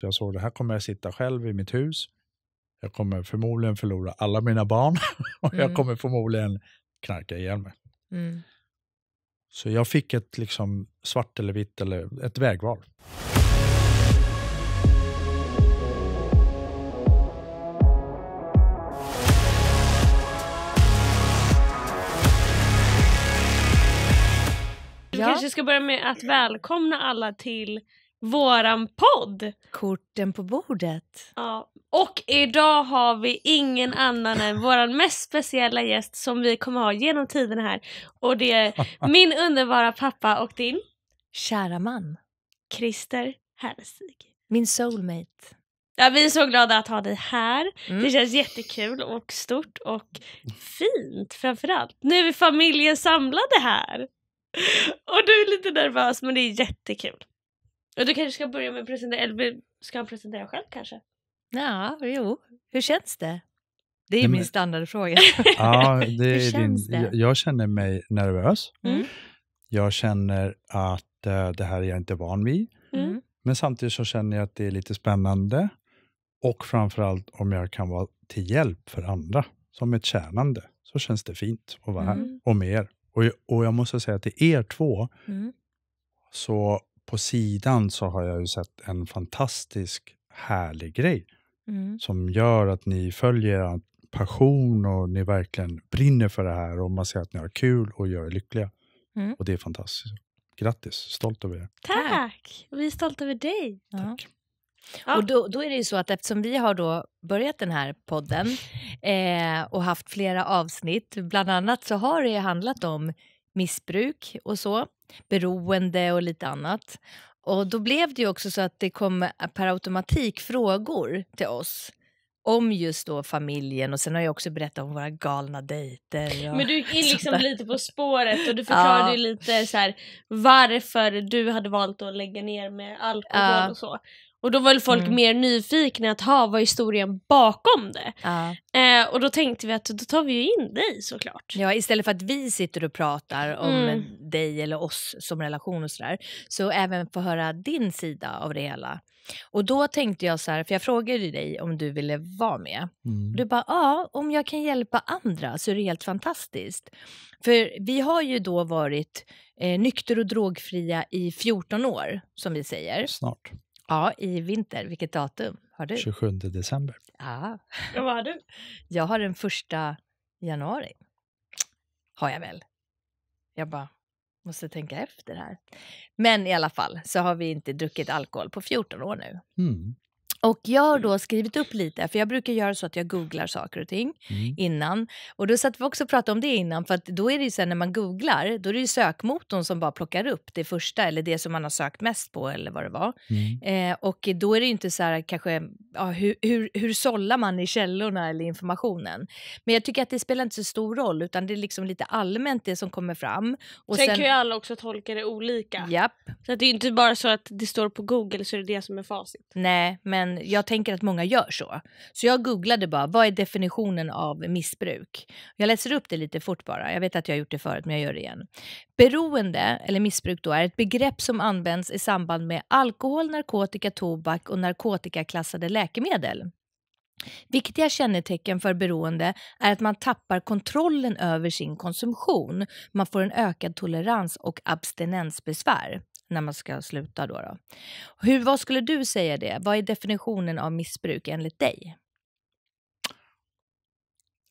Jag såg att här kommer jag sitta själv i mitt hus. Jag kommer förmodligen förlora alla mina barn och mm. jag kommer förmodligen knarka ihjäl mig. Mm. Så jag fick ett liksom svart eller vitt eller ett vägval. Vi ja. kanske ska börja med att välkomna alla till våran podd. Korten på bordet. Ja. Och idag har vi ingen annan än våran mest speciella gäst som vi kommer ha genom tiden här. Och det är min underbara pappa och din. Kära man. Christer Härnestig. Min soulmate. Ja, vi är så glada att ha dig här. Mm. Det känns jättekul och stort och fint framförallt. Nu är familjen samlade här. Och du är lite nervös men det är jättekul du kanske ska börja med att presentera, eller ska han presentera själv kanske? Ja, jo. Hur känns det? Det är Nej, min standardfråga. ja, det är din, det? Jag, jag, känner mig nervös. Mm. Jag känner att äh, det här är jag inte van vid. Mm. Men samtidigt så känner jag att det är lite spännande. Och framförallt om jag kan vara till hjälp för andra, som ett tjänande, så känns det fint att vara mm. här och med er. Och, och jag måste säga till er två, mm. så på sidan så har jag ju sett en fantastisk härlig grej mm. som gör att ni följer er passion och ni verkligen brinner för det här och man ser att ni har kul och gör er lyckliga. Mm. Och det är fantastiskt. Grattis, stolt över er. Tack! Vi är stolta över dig. Tack. Ja. Och då, då, är det ju så att eftersom vi har då börjat den här podden eh, och haft flera avsnitt, bland annat så har det ju handlat om missbruk och så, beroende och lite annat. Och då blev det också så att det kom eh, per automatik frågor till oss om just då familjen och sen har jag också berättat om våra galna dejter. Men du gick in liksom lite på spåret och du förklarade ja. lite så här, varför du hade valt att lägga ner med alkohol ja. och så. Och då var väl folk mm. mer nyfikna att ha vad historien bakom det. Ja. Eh, och då tänkte vi att då tar vi ju in dig såklart. Ja, istället för att vi sitter och pratar om mm. dig eller oss som relation och sådär, så även få höra din sida av det hela. Och då tänkte jag så här, för jag frågade dig om du ville vara med. Mm. Du bara, ja, om jag kan hjälpa andra så är det helt fantastiskt. För vi har ju då varit eh, nykter och drogfria i 14 år, som vi säger. Snart. Ja, i vinter. Vilket datum har du? 27 december. Ja. Vad har du? Jag har den första januari. Har jag väl. Jag bara måste tänka efter här. Men i alla fall så har vi inte druckit alkohol på 14 år nu. Mm. Och jag har mm. då skrivit upp lite, för jag brukar göra så att jag googlar saker och ting mm. innan. Och då satt vi också och pratade om det innan, för då är det ju sen när man googlar, då är det ju sökmotorn som bara plockar upp det första eller det som man har sökt mest på eller vad det var. Mm. Eh, och då är det ju inte så här kanske, ja, hur, hur, hur sållar man i källorna eller informationen? Men jag tycker att det spelar inte så stor roll, utan det är liksom lite allmänt det som kommer fram. Och sen, sen kan ju alla också tolka det olika. Japp. Så det är inte bara så att det står på Google så är det det som är facit. Nej, men jag tänker att många gör så. Så jag googlade bara, vad är definitionen av missbruk? Jag läser upp det lite fort bara. Jag vet att jag har gjort det förut, men jag gör det igen. Beroende, eller missbruk då, är ett begrepp som används i samband med alkohol, narkotika, tobak och narkotikaklassade läkemedel. Viktiga kännetecken för beroende är att man tappar kontrollen över sin konsumtion. Man får en ökad tolerans och abstinensbesvär när man ska sluta. Då, då. Hur, vad skulle du säga det? Vad är definitionen av missbruk enligt dig?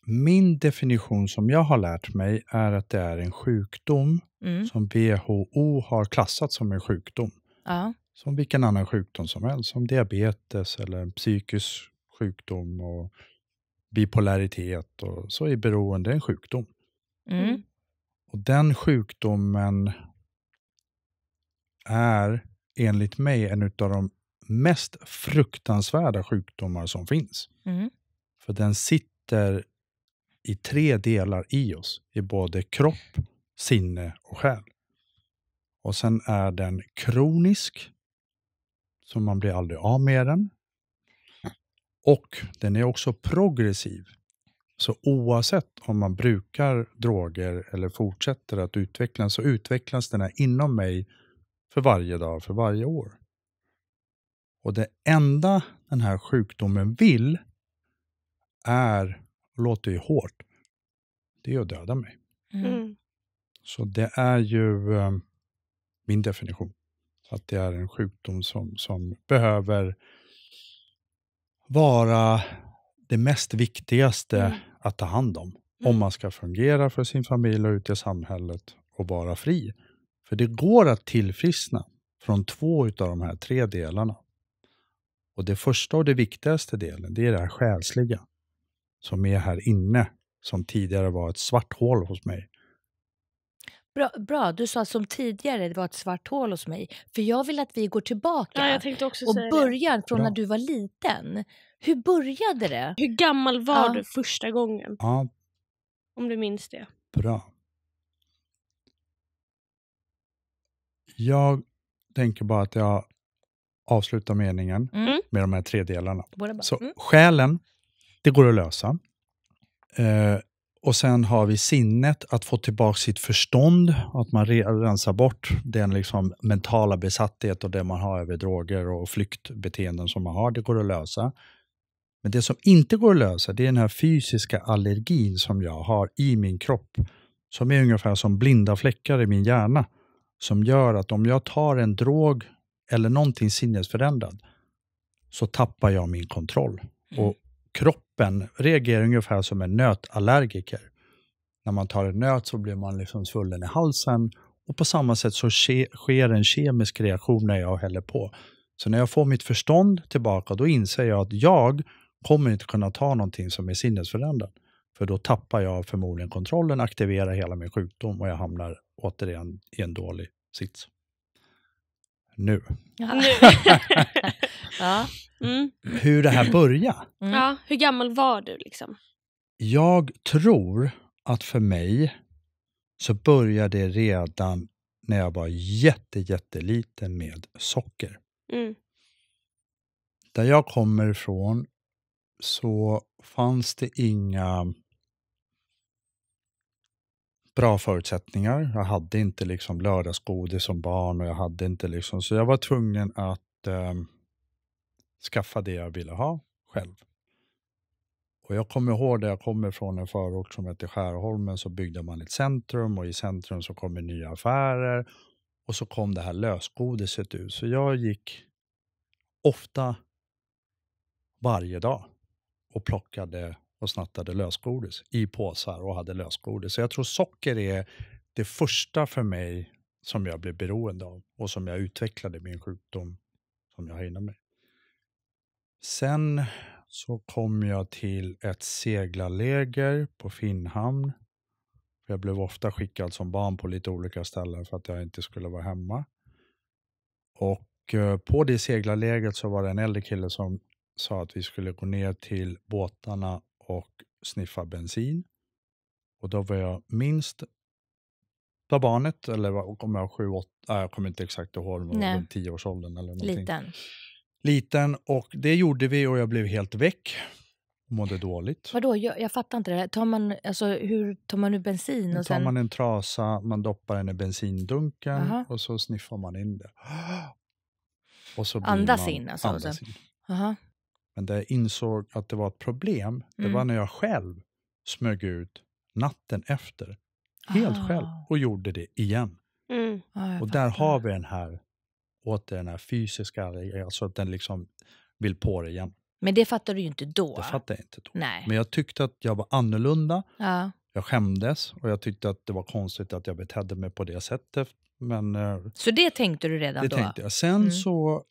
Min definition som jag har lärt mig är att det är en sjukdom mm. som WHO har klassat som en sjukdom. Ja. Som vilken annan sjukdom som helst, som diabetes eller psykisk sjukdom och bipolaritet och så är beroende en sjukdom. Mm. Och den sjukdomen är enligt mig en av de mest fruktansvärda sjukdomar som finns. Mm. För den sitter i tre delar i oss, i både kropp, sinne och själ. Och sen är den kronisk, så man blir aldrig av med den. Och den är också progressiv. Så oavsett om man brukar droger eller fortsätter att utvecklas så utvecklas den här inom mig för varje dag, för varje år. Och det enda den här sjukdomen vill är, och låter ju hårt, det är att döda mig. Mm. mm. Så det är ju eh, min definition. Att det är en sjukdom som, som behöver vara det mest viktigaste mm. att ta hand om. Mm. Om man ska fungera för sin familj och ut i samhället och vara fri. För det går att tillfriskna från två av de här tre delarna. Och det första och det viktigaste delen, det är det här själsliga som är här inne, som tidigare var ett svart hål hos mig. Bra, bra, du sa som tidigare det var ett svart hål hos mig. För jag vill att vi går tillbaka ja, och börjar från bra. när du var liten. Hur började det? Hur gammal var ja. du första gången? Ja. Om du minns det. Bra. Jag tänker bara att jag avslutar meningen mm. med de här tre delarna. Så mm. själen, det går att lösa. Eh, och sen har vi sinnet, att få tillbaka sitt förstånd, att man rensar bort den liksom mentala besatthet och det man har över droger och flyktbeteenden som man har. Det går att lösa. Men det som inte går att lösa, det är den här fysiska allergin som jag har i min kropp, som är ungefär som blinda fläckar i min hjärna som gör att om jag tar en drog eller någonting sinnesförändrad så tappar jag min kontroll. Mm. Och kroppen reagerar ungefär som en nötallergiker. När man tar en nöt så blir man liksom svullen i halsen och på samma sätt så ke- sker en kemisk reaktion när jag häller på. Så när jag får mitt förstånd tillbaka, då inser jag att jag kommer inte kunna ta någonting som är sinnesförändrat. För då tappar jag förmodligen kontrollen, aktiverar hela min sjukdom och jag hamnar återigen i en dålig sits. Nu. Ja. ja. Mm. Hur det här började. Mm. Ja, hur gammal var du? liksom? Jag tror att för mig så började det redan när jag var jätte, jätteliten med socker. Mm. Där jag kommer ifrån så fanns det inga bra förutsättningar. Jag hade inte liksom lördagsgodis som barn och jag hade inte liksom, så jag var tvungen att eh, skaffa det jag ville ha själv. Och jag kommer ihåg där jag kommer från en förort som heter Skärholmen så byggde man ett centrum och i centrum så kommer nya affärer och så kom det här lösgodiset ut. Så jag gick ofta varje dag och plockade och snattade lösgodis i påsar och hade lösgodis. Så jag tror socker är det första för mig som jag blev beroende av och som jag utvecklade min sjukdom som jag har inom mig. Sen så kom jag till ett seglarläger på Finnhamn. Jag blev ofta skickad som barn på lite olika ställen för att jag inte skulle vara hemma. Och eh, på det seglarlägret så var det en äldre kille som sa att vi skulle gå ner till båtarna och sniffa bensin. Och då var jag minst av barnet, eller om jag var sju, åtta, jag kommer inte exakt ihåg, runt tioårsåldern eller någonting. Liten. Liten, och det gjorde vi och jag blev helt väck. Mådde dåligt. Vadå, jag, jag fattar inte det här. Tar man, alltså, hur tar man ur bensin? Och tar sen... man en trasa, man doppar den i bensindunken Aha. och så sniffar man in det. Och så andas man, in alltså? Andas alltså. in. Aha. Men där jag insåg att det var ett problem, mm. det var mm. när jag själv smög ut natten efter. Helt ah. själv och gjorde det igen. Mm. Ah, och där har vi den här, åter den här fysiska, alltså att den liksom vill på det igen. Men det fattade du ju inte då. Det fattade jag inte då. Nej. Men jag tyckte att jag var annorlunda. Ja. Jag skämdes och jag tyckte att det var konstigt att jag betedde mig på det sättet. Men, eh, så det tänkte du redan det då? Det tänkte jag. Sen mm. så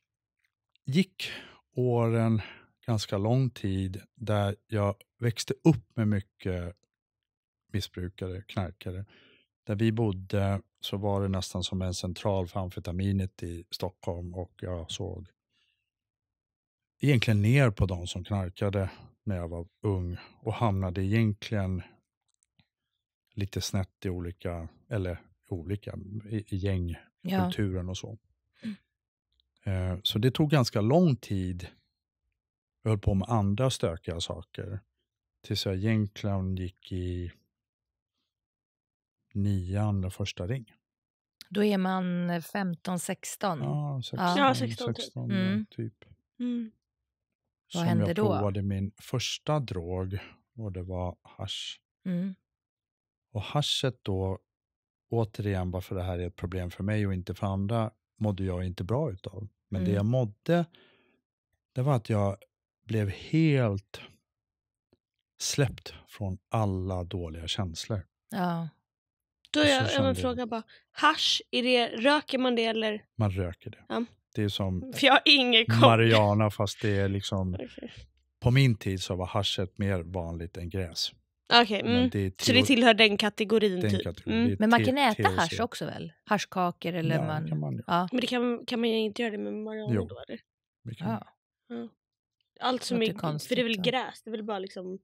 gick åren ganska lång tid där jag växte upp med mycket missbrukare, knarkare. Där vi bodde så var det nästan som en central för amfetaminet i Stockholm och jag såg egentligen ner på de som knarkade när jag var ung och hamnade egentligen lite snett i olika, eller olika, i, i gängkulturen ja. och så. Mm. Eh, så det tog ganska lång tid jag höll på med andra stökiga saker. Tills jag egentligen gick i nian, den första ring. Då är man 15, eh, 16? Ja, 16, ja, 16, 16 typ. mm. typ. Mm. Vad hände jag då? Jag provade min första drog och det var hash. Mm. Och haschet då, återigen varför det här är ett problem för mig och inte för andra, mådde jag inte bra utav. Men det mm. jag mådde, det var att jag blev helt släppt från alla dåliga känslor. Ja. Då är jag, en fråga bara. Hash, är det, röker man det eller? Man röker det. Ja. Det är som För jag har ingen Mariana fast det är liksom... Okay. På min tid så var haschet mer vanligt än gräs. Okej, okay, mm. det så det tillhör den kategorin? Den typ. kategorin. Mm. Men man kan äta hasch också väl? Haschkakor eller ja, man... Kan man ja. Men det kan, kan man inte göra det med marijuana då eller? Ja. ja. Allt som är, konstigt, för det är väl gräs, det är väl bara liksom...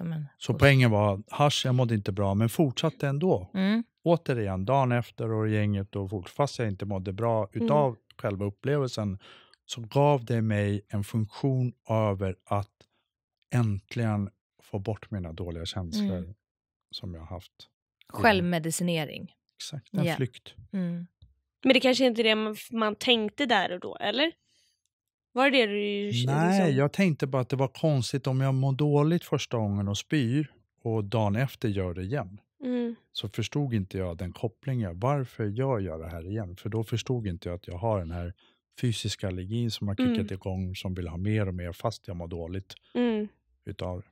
En... Så poängen var, hasch, jag mådde inte bra, men fortsatte ändå. Mm. Återigen, dagen efter och gänget och fort, fast jag inte mådde bra mm. utav mm. själva upplevelsen, så gav det mig en funktion över att äntligen få bort mina dåliga känslor mm. som jag haft. Självmedicinering. Exakt, en yeah. flykt. Mm. Men det kanske inte är det man, man tänkte där och då, eller? Var det det du liksom Nej, jag tänkte bara att det var konstigt om jag mår dåligt första gången och spyr och dagen efter gör det igen. Mm. Så förstod inte jag den kopplingen, varför jag gör det här igen. För då förstod inte jag att jag har den här fysiska allergin som har kickat mm. igång, som vill ha mer och mer fast jag mår dåligt mm. utav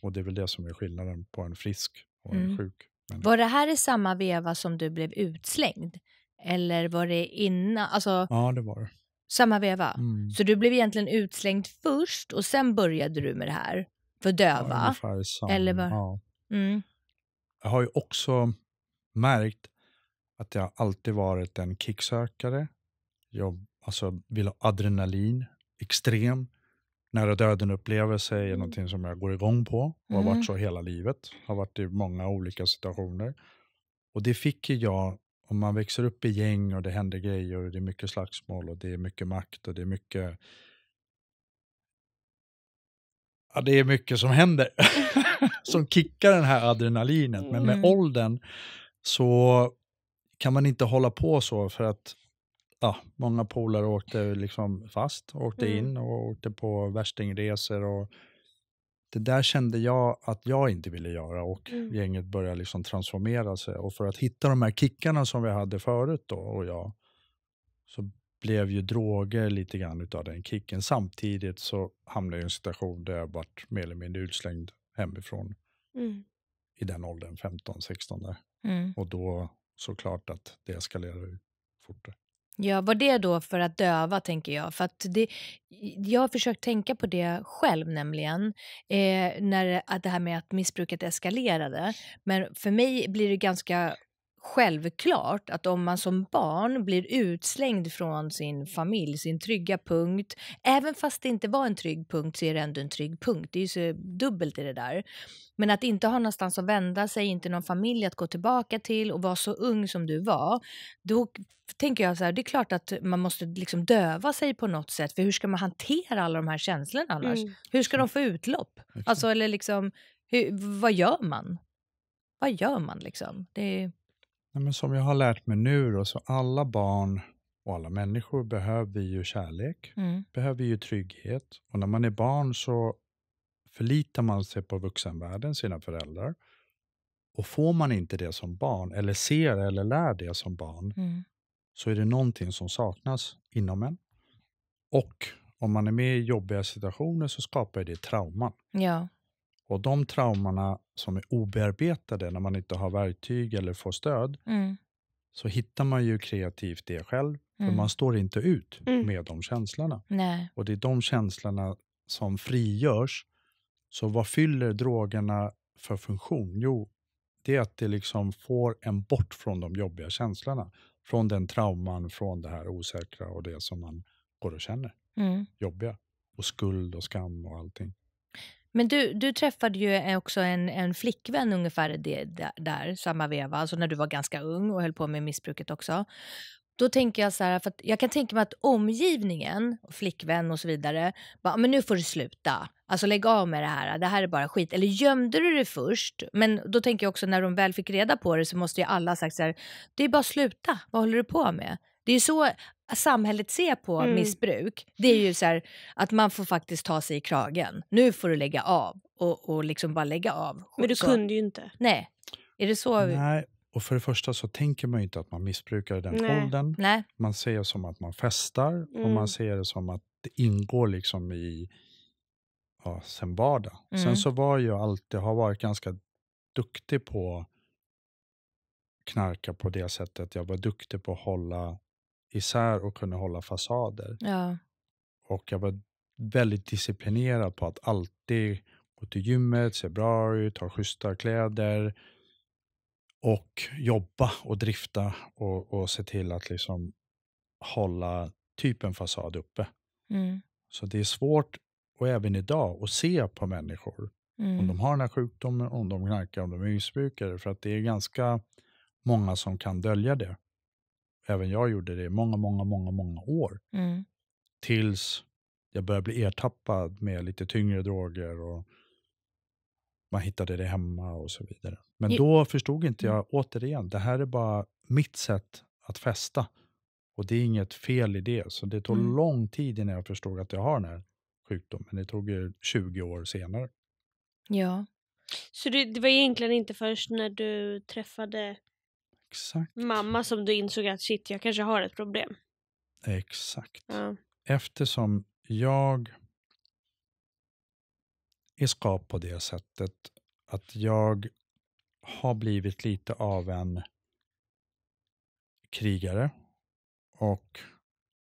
Och det är väl det som är skillnaden på en frisk och mm. en sjuk. Människa. Var det här i samma veva som du blev utslängd? Eller var det innan? Alltså... Ja, det var det. Samma veva? Mm. Så du blev egentligen utslängd först och sen började du med det här? För döva? Ja, som, Eller var... Ja. Mm. Jag har ju också märkt att jag alltid varit en kicksökare. Jag alltså, vill ha adrenalin, extrem. Nära döden-upplevelse är mm. någonting som jag går igång på och har varit mm. så hela livet. Har varit i många olika situationer. Och det fick jag om man växer upp i gäng och det händer grejer och det är mycket slagsmål och det är mycket makt och det är mycket Ja, det är mycket som händer som kickar den här adrenalinet. Men med mm. åldern så kan man inte hålla på så för att ja, många polare åkte liksom fast, åkte mm. in och åkte på värstingresor och det där kände jag att jag inte ville göra och mm. gänget började liksom transformera sig. Och för att hitta de här kickarna som vi hade förut då och jag, så blev ju droger lite grann utav den kicken. Samtidigt så hamnade jag i en situation där jag vart mer eller mindre utslängd hemifrån mm. i den åldern, 15-16 där. Mm. Och då såklart att det eskalerade fortare. Ja, var det då för att döva, tänker jag? För att det, jag har försökt tänka på det själv, nämligen. Eh, när, det här med att missbruket eskalerade. Men för mig blir det ganska självklart att om man som barn blir utslängd från sin familj, sin trygga punkt, även fast det inte var en trygg punkt så är det ändå en trygg punkt. Det är så dubbelt i det där. Men att inte ha någonstans att vända sig, inte någon familj att gå tillbaka till och vara så ung som du var. Då tänker jag så här, det är klart att man måste liksom döva sig på något sätt. För hur ska man hantera alla de här känslorna annars? Mm. Hur ska de få utlopp? Alltså, eller liksom, hur, vad gör man? Vad gör man liksom? Det är... Nej, men som jag har lärt mig nu, då, så alla barn och alla människor behöver ju kärlek, mm. behöver ju trygghet. Och när man är barn så förlitar man sig på vuxenvärlden, sina föräldrar. Och får man inte det som barn, eller ser eller lär det som barn, mm. så är det någonting som saknas inom en. Och om man är med i jobbiga situationer så skapar det trauman. Ja. Och de traumorna som är obearbetade när man inte har verktyg eller får stöd, mm. så hittar man ju kreativt det själv, för mm. man står inte ut mm. med de känslorna. Nej. Och det är de känslorna som frigörs. Så vad fyller drogerna för funktion? Jo, det är att det liksom får en bort från de jobbiga känslorna. Från den trauman, från det här osäkra och det som man går och känner. Mm. Jobbiga. Och skuld och skam och allting. Men du, du träffade ju också en, en flickvän ungefär det, där, där, samma veva, alltså när du var ganska ung och höll på med missbruket också. Då tänker jag så här, för jag kan tänka mig att omgivningen, flickvän och så vidare, bara, men nu får du sluta. Alltså lägg av med det här, det här är bara skit. Eller gömde du det först? Men då tänker jag också när de väl fick reda på det så måste ju alla ha sagt så här, det är bara sluta, vad håller du på med? Det är så samhället ser på mm. missbruk. Det är ju så här, att man får faktiskt ta sig i kragen. Nu får du lägga av och, och liksom bara lägga av. Men du så. kunde ju inte. Nej. Är det så? Nej, och för det första så tänker man ju inte att man missbrukar i den Nej. åldern. Nej. Man ser det som att man festar mm. och man mm. ser det som att det ingår liksom i ja, sen vardag. Mm. Sen så var jag alltid, har varit ganska duktig på knarka på det sättet. Jag var duktig på att hålla isär och kunde hålla fasader. Ja. Och jag var väldigt disciplinerad på att alltid gå till gymmet, se bra ut, ha schyssta kläder och jobba och drifta och, och se till att liksom hålla typ en fasad uppe. Mm. Så det är svårt, och även idag, att se på människor mm. om de mm. har den här sjukdomen, om de knarkar, om de är missbrukare. För att det är ganska många som kan dölja det även jag gjorde det, i många, många, många, många år. Mm. Tills jag började bli ertappad med lite tyngre droger och man hittade det hemma och så vidare. Men jo. då förstod inte mm. jag, återigen, det här är bara mitt sätt att festa. Och det är inget fel i det, så det tog mm. lång tid innan jag förstod att jag har den här sjukdomen. Det tog 20 år senare. Ja. Så det, det var egentligen inte först när du träffade Exakt. Mamma som du insåg att shit, jag kanske har ett problem. Exakt. Ja. Eftersom jag är skapad på det sättet att jag har blivit lite av en krigare och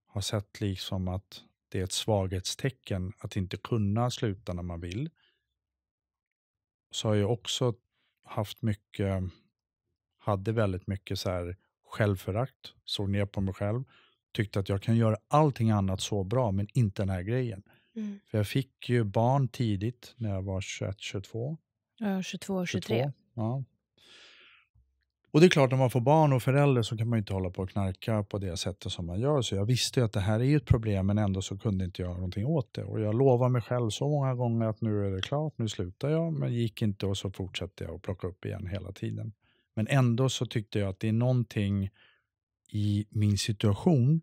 har sett liksom att det är ett svaghetstecken att inte kunna sluta när man vill. Så har jag också haft mycket hade väldigt mycket så här självförakt, såg ner på mig själv, tyckte att jag kan göra allting annat så bra, men inte den här grejen. Mm. För jag fick ju barn tidigt, när jag var 21, 22. Ja, 22, 23. 22, ja. Och det är klart, när man får barn och förälder så kan man ju inte hålla på och knarka på det sättet som man gör. Så jag visste ju att det här är ett problem, men ändå så kunde inte jag någonting åt det. Och jag lovade mig själv så många gånger att nu är det klart, nu slutar jag, men gick inte och så fortsatte jag att plocka upp igen hela tiden. Men ändå så tyckte jag att det är någonting i min situation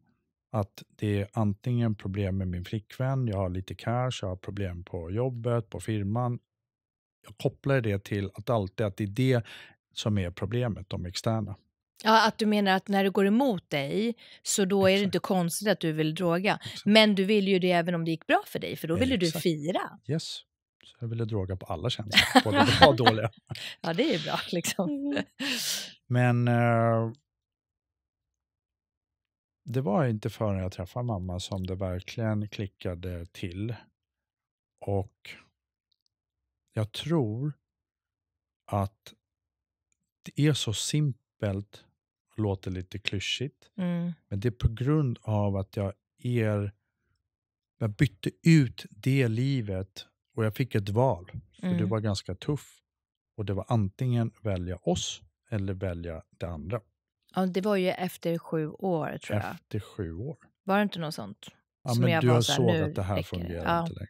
att det är antingen problem med min flickvän, jag har lite cash, jag har problem på jobbet, på firman. Jag kopplar det till att alltid att det är det som är problemet, de externa. Ja, att du menar att när det går emot dig så då Exakt. är det inte konstigt att du vill droga. Exakt. Men du vill ju det även om det gick bra för dig, för då ville du fira. Yes. Så jag ville droga på alla känslor, både bra och dåliga. ja, det är ju bra liksom. Mm. Men eh, det var inte förrän jag träffade mamma som det verkligen klickade till. Och jag tror att det är så simpelt, låter lite klyschigt, mm. men det är på grund av att jag är jag bytte ut det livet och jag fick ett val, för mm. du var ganska tuff. Och det var antingen välja oss eller välja det andra. Ja, det var ju efter sju år tror jag. Efter sju år. Var det inte något sånt? Ja, men du har såg nu, att det här fungerar ja. inte längre.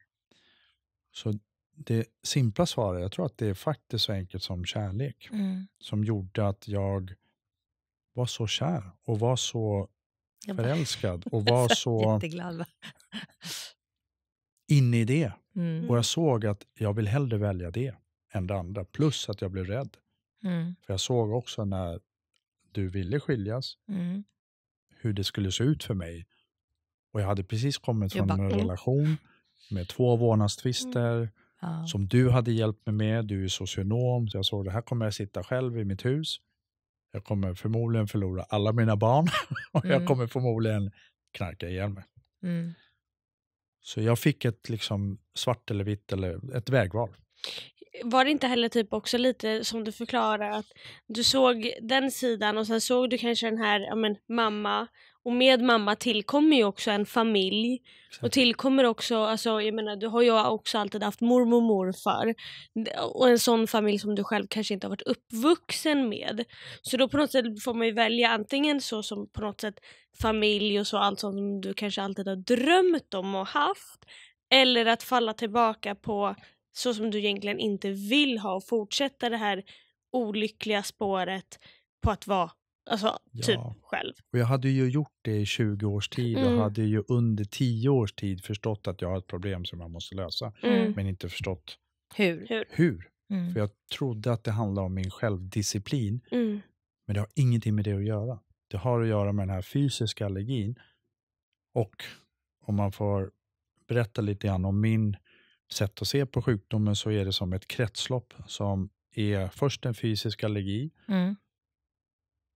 Så det simpla svaret, jag tror att det är faktiskt så enkelt som kärlek. Mm. Som gjorde att jag var så kär och var så förälskad och var så... Jätteglad inne i det. Mm. Och jag såg att jag vill hellre välja det än det andra. Plus att jag blev rädd. Mm. För jag såg också när du ville skiljas, mm. hur det skulle se ut för mig. Och jag hade precis kommit från en relation med två vårdnadstvister ja. som du hade hjälpt mig med. Du är socionom, så jag såg att här kommer jag sitta själv i mitt hus. Jag kommer förmodligen förlora alla mina barn och jag mm. kommer förmodligen knarka ihjäl mig. Mm. Så jag fick ett liksom svart eller vitt eller ett vägval. Var det inte heller typ också lite som du förklarar att du såg den sidan och sen såg du kanske den här ja men, mamma och med mamma tillkommer ju också en familj. Exakt. Och tillkommer också, alltså, jag menar du har ju också alltid haft mormor och morfar. Och en sån familj som du själv kanske inte har varit uppvuxen med. Så då på något sätt får man ju välja antingen så som på något sätt familj och så allt sånt som du kanske alltid har drömt om och haft. Eller att falla tillbaka på så som du egentligen inte vill ha och fortsätta det här olyckliga spåret på att vara Alltså ja. typ själv. Och jag hade ju gjort det i 20 års tid mm. och hade ju under 10 års tid förstått att jag har ett problem som jag måste lösa. Mm. Men inte förstått hur. hur. hur. Mm. För jag trodde att det handlade om min självdisciplin. Mm. Men det har ingenting med det att göra. Det har att göra med den här fysiska allergin. Och om man får berätta lite grann om min sätt att se på sjukdomen så är det som ett kretslopp som är först en fysisk allergi, mm.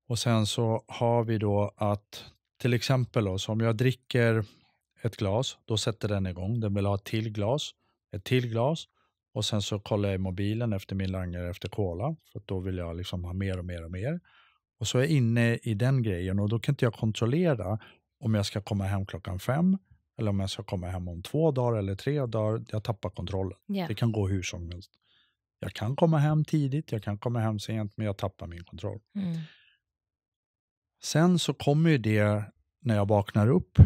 Och sen så har vi då att till exempel då, så om jag dricker ett glas, då sätter den igång. Den vill ha ett till glas, ett till glas och sen så kollar jag i mobilen efter min langare efter cola för då vill jag liksom ha mer och mer och mer. Och så är jag inne i den grejen och då kan inte jag kontrollera om jag ska komma hem klockan fem eller om jag ska komma hem om två dagar eller tre dagar. Jag tappar kontrollen. Yeah. Det kan gå hur som helst. Jag kan komma hem tidigt, jag kan komma hem sent, men jag tappar min kontroll. Mm. Sen så kommer ju det när jag vaknar upp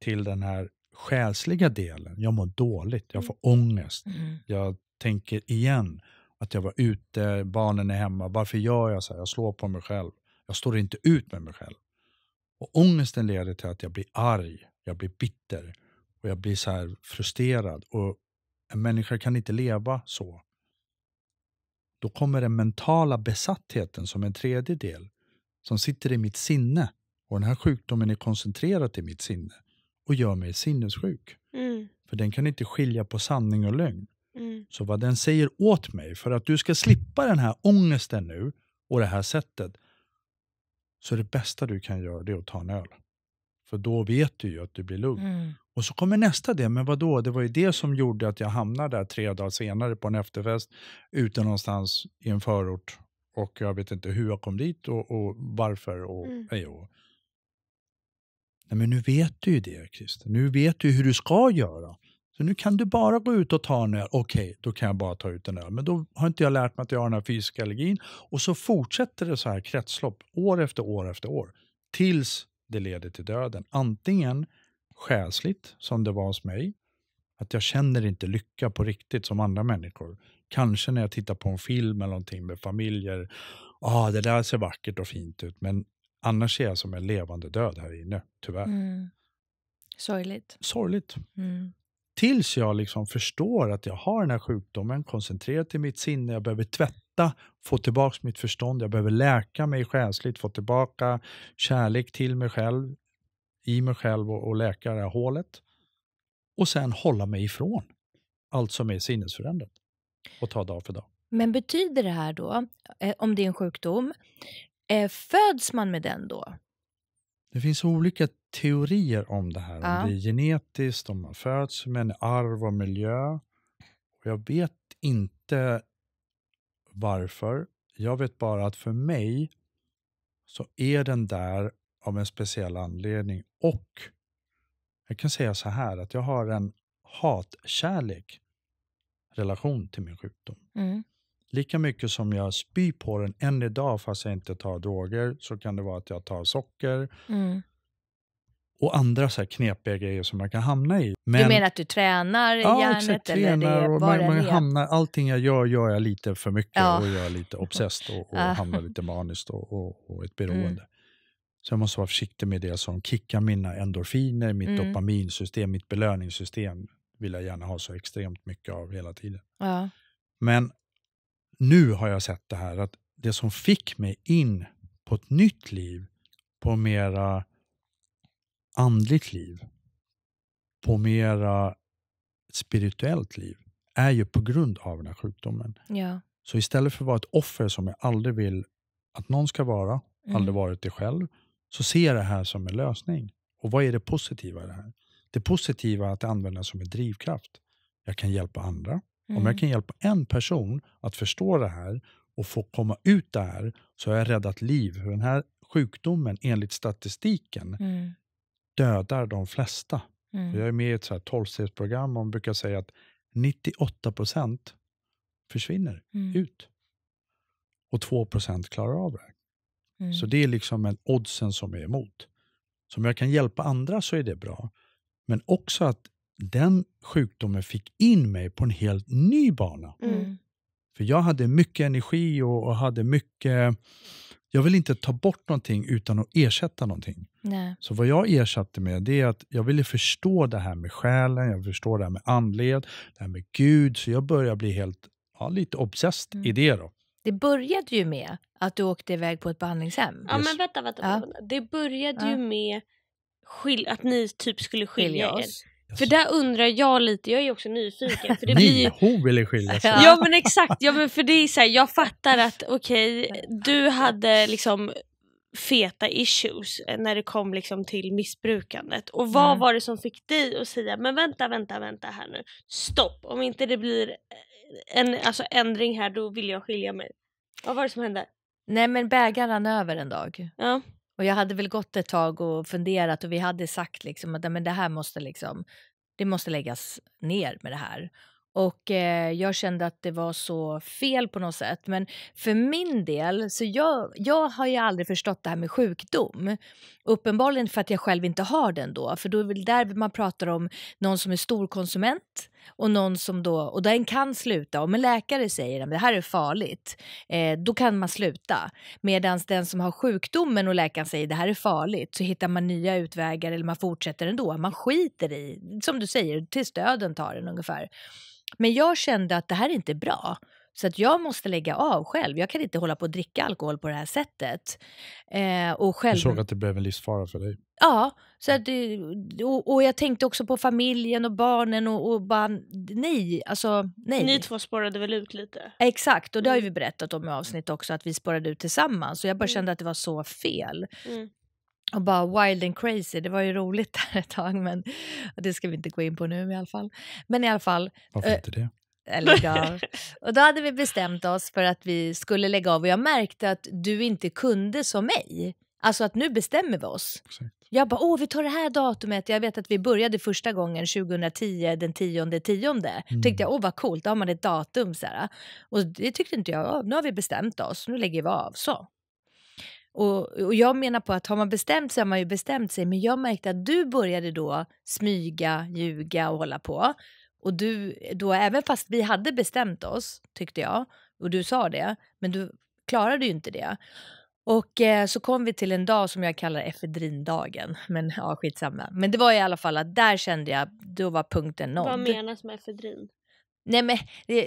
till den här själsliga delen. Jag mår dåligt, jag mm. får ångest. Mm. Jag tänker igen att jag var ute, barnen är hemma. Varför gör jag så här? Jag slår på mig själv. Jag står inte ut med mig själv. Och Ångesten leder till att jag blir arg, jag blir bitter och jag blir så här frustrerad. Och En människa kan inte leva så. Då kommer den mentala besattheten som en tredje del som sitter i mitt sinne. Och den här sjukdomen är koncentrerad till mitt sinne och gör mig sinnessjuk. Mm. För den kan inte skilja på sanning och lögn. Mm. Så vad den säger åt mig, för att du ska slippa den här ångesten nu och det här sättet, så är det bästa du kan göra det att ta en öl. För då vet du ju att du blir lugn. Mm. Och så kommer nästa del, men vad då? det var ju det som gjorde att jag hamnade där tre dagar senare på en efterfest ute någonstans i en förort och jag vet inte hur jag kom dit och, och varför och mm. hej och. Nej, men nu vet du ju det, Christer. Nu vet du hur du ska göra. Så nu kan du bara gå ut och ta en öl. Okej, okay, då kan jag bara ta ut en öl. Men då har inte jag lärt mig att jag har den här fysiska allergin. Och så fortsätter det så här kretslopp år efter år efter år. Tills det leder till döden. Antingen själsligt, som det var hos mig. Att jag känner inte lycka på riktigt som andra människor kanske när jag tittar på en film eller någonting med familjer, ah, det där ser vackert och fint ut, men annars är jag som en levande död här inne, tyvärr. Mm. Sorgligt. Sorgligt. Mm. Tills jag liksom förstår att jag har den här sjukdomen koncentrerat till mitt sinne, jag behöver tvätta, få tillbaka mitt förstånd, jag behöver läka mig själsligt, få tillbaka kärlek till mig själv, i mig själv och, och läka det här hålet. Och sen hålla mig ifrån allt som är sinnesförändrat. Och ta dag för dag. Men betyder det här då, eh, om det är en sjukdom, eh, föds man med den då? Det finns olika teorier om det här. Ja. Om det är genetiskt, om man föds med en arv och miljö. jag vet inte varför. Jag vet bara att för mig så är den där av en speciell anledning. Och jag kan säga så här att jag har en hatkärlek relation till min sjukdom. Mm. Lika mycket som jag spyr på den än idag fast jag inte tar droger så kan det vara att jag tar socker. Mm. Och andra så här knepiga grejer som man kan hamna i. Men, du menar att du tränar ja, hjärnet? Exakt, tränar och man, man hamnar, allting jag gör gör jag lite för mycket ja. och gör lite obsesst och, och hamnar lite maniskt och, och, och ett mm. beroende. Mm. Så jag måste vara försiktig med det som kickar mina endorfiner, mitt mm. dopaminsystem, mitt belöningssystem vill jag gärna ha så extremt mycket av hela tiden. Ja. Men nu har jag sett det här att det som fick mig in på ett nytt liv, på mera andligt liv, på mera spirituellt liv, är ju på grund av den här sjukdomen. Ja. Så istället för att vara ett offer som jag aldrig vill att någon ska vara, mm. aldrig varit det själv, så ser jag det här som en lösning. Och vad är det positiva i det här? Det positiva är att använda som en drivkraft. Jag kan hjälpa andra. Mm. Om jag mm. kan hjälpa en person att förstå det här och få komma ut där så har jag räddat liv. För den här sjukdomen, enligt statistiken, mm. dödar de flesta. Mm. Jag är med i ett tolvstegsprogram och man brukar säga att 98 procent försvinner mm. ut. Och 2 procent klarar av det. Så mm. det är liksom en oddsen som är emot. Så om jag kan hjälpa andra så är det bra. Men också att den sjukdomen fick in mig på en helt ny bana. Mm. mm. För jag hade mycket energi och, och, hade mycket... Jag vill inte ta bort någonting utan att ersätta någonting. Nej. Så vad jag ersatte med det är att jag ville förstå det här med själen, jag förstår det här med andlighet, det här med Gud, så jag började bli helt, ja, lite obsessed mm. i det. Då. Det började ju med att du åkte iväg på ett behandlingshem. Ja, yes. men vänta. vänta. Ja. Det började ja. ju med skil- att ni typ skulle skilja er. För där undrar jag lite, jag är också nyfiken. För det blir... Ni ville skilja sig. Ja men exakt, ja, men för det är så här, jag fattar att okej, okay, du hade liksom feta issues eh, när det kom liksom till missbrukandet. Och vad mm. var det som fick dig att säga, men vänta, vänta, vänta här nu. Stopp, om inte det blir eh, en alltså, ändring här då vill jag skilja mig. Vad var det som hände? Nej men bägaren rann över en dag. Ja. Och jag hade väl gått ett tag och funderat och vi hade sagt liksom att men det här måste liksom, det måste läggas ner med det här. Och eh, jag kände att det var så fel på något sätt. Men för min del, så jag, jag har ju aldrig förstått det här med sjukdom. Uppenbarligen för att jag själv inte har den då, för då är det väl där man pratar om någon som är storkonsument och någon som då, och den kan sluta, om en läkare säger att det här är farligt, eh, då kan man sluta. Medan den som har sjukdomen och läkaren säger att det här är farligt så hittar man nya utvägar eller man fortsätter ändå. Man skiter i, som du säger, tills döden tar en ungefär. Men jag kände att det här är inte bra. Så att jag måste lägga av själv. Jag kan inte hålla på och dricka alkohol på det här sättet. Eh, och själv... Jag såg att det blev en livsfara för dig. Ja, så mm. att, och, och jag tänkte också på familjen och barnen och, och bara nej, alltså nej. Ni två spårade väl ut lite? Exakt, och det har mm. vi berättat om i avsnitt också att vi spårade ut tillsammans och jag bara mm. kände att det var så fel. Mm och bara wild and crazy. Det var ju roligt där ett tag, men det ska vi inte gå in på nu i alla fall. Men i alla fall. Varför äh, inte det? Eller gav. Och då hade vi bestämt oss för att vi skulle lägga av och jag märkte att du inte kunde som mig. Alltså att nu bestämmer vi oss. Exakt. Jag bara, åh vi tar det här datumet. Jag vet att vi började första gången 2010, den 10 10. Mm. Tyckte jag, åh vad coolt, då har man ett datum. Så här. Och det tyckte inte jag, nu har vi bestämt oss, nu lägger vi av. Så. Och, och, jag menar på att har man bestämt sig har man ju bestämt sig. Men jag märkte att du började då smyga, ljuga och hålla på. Och du, då även fast vi hade bestämt oss, tyckte jag, och du sa det, men du klarade ju inte det. Och eh, så kom vi till en dag som jag kallar efedrindagen. Men ja, skitsamma. Men det var i alla fall att där kände jag, då var punkten nådd. Vad menas med efedrin? Nej men,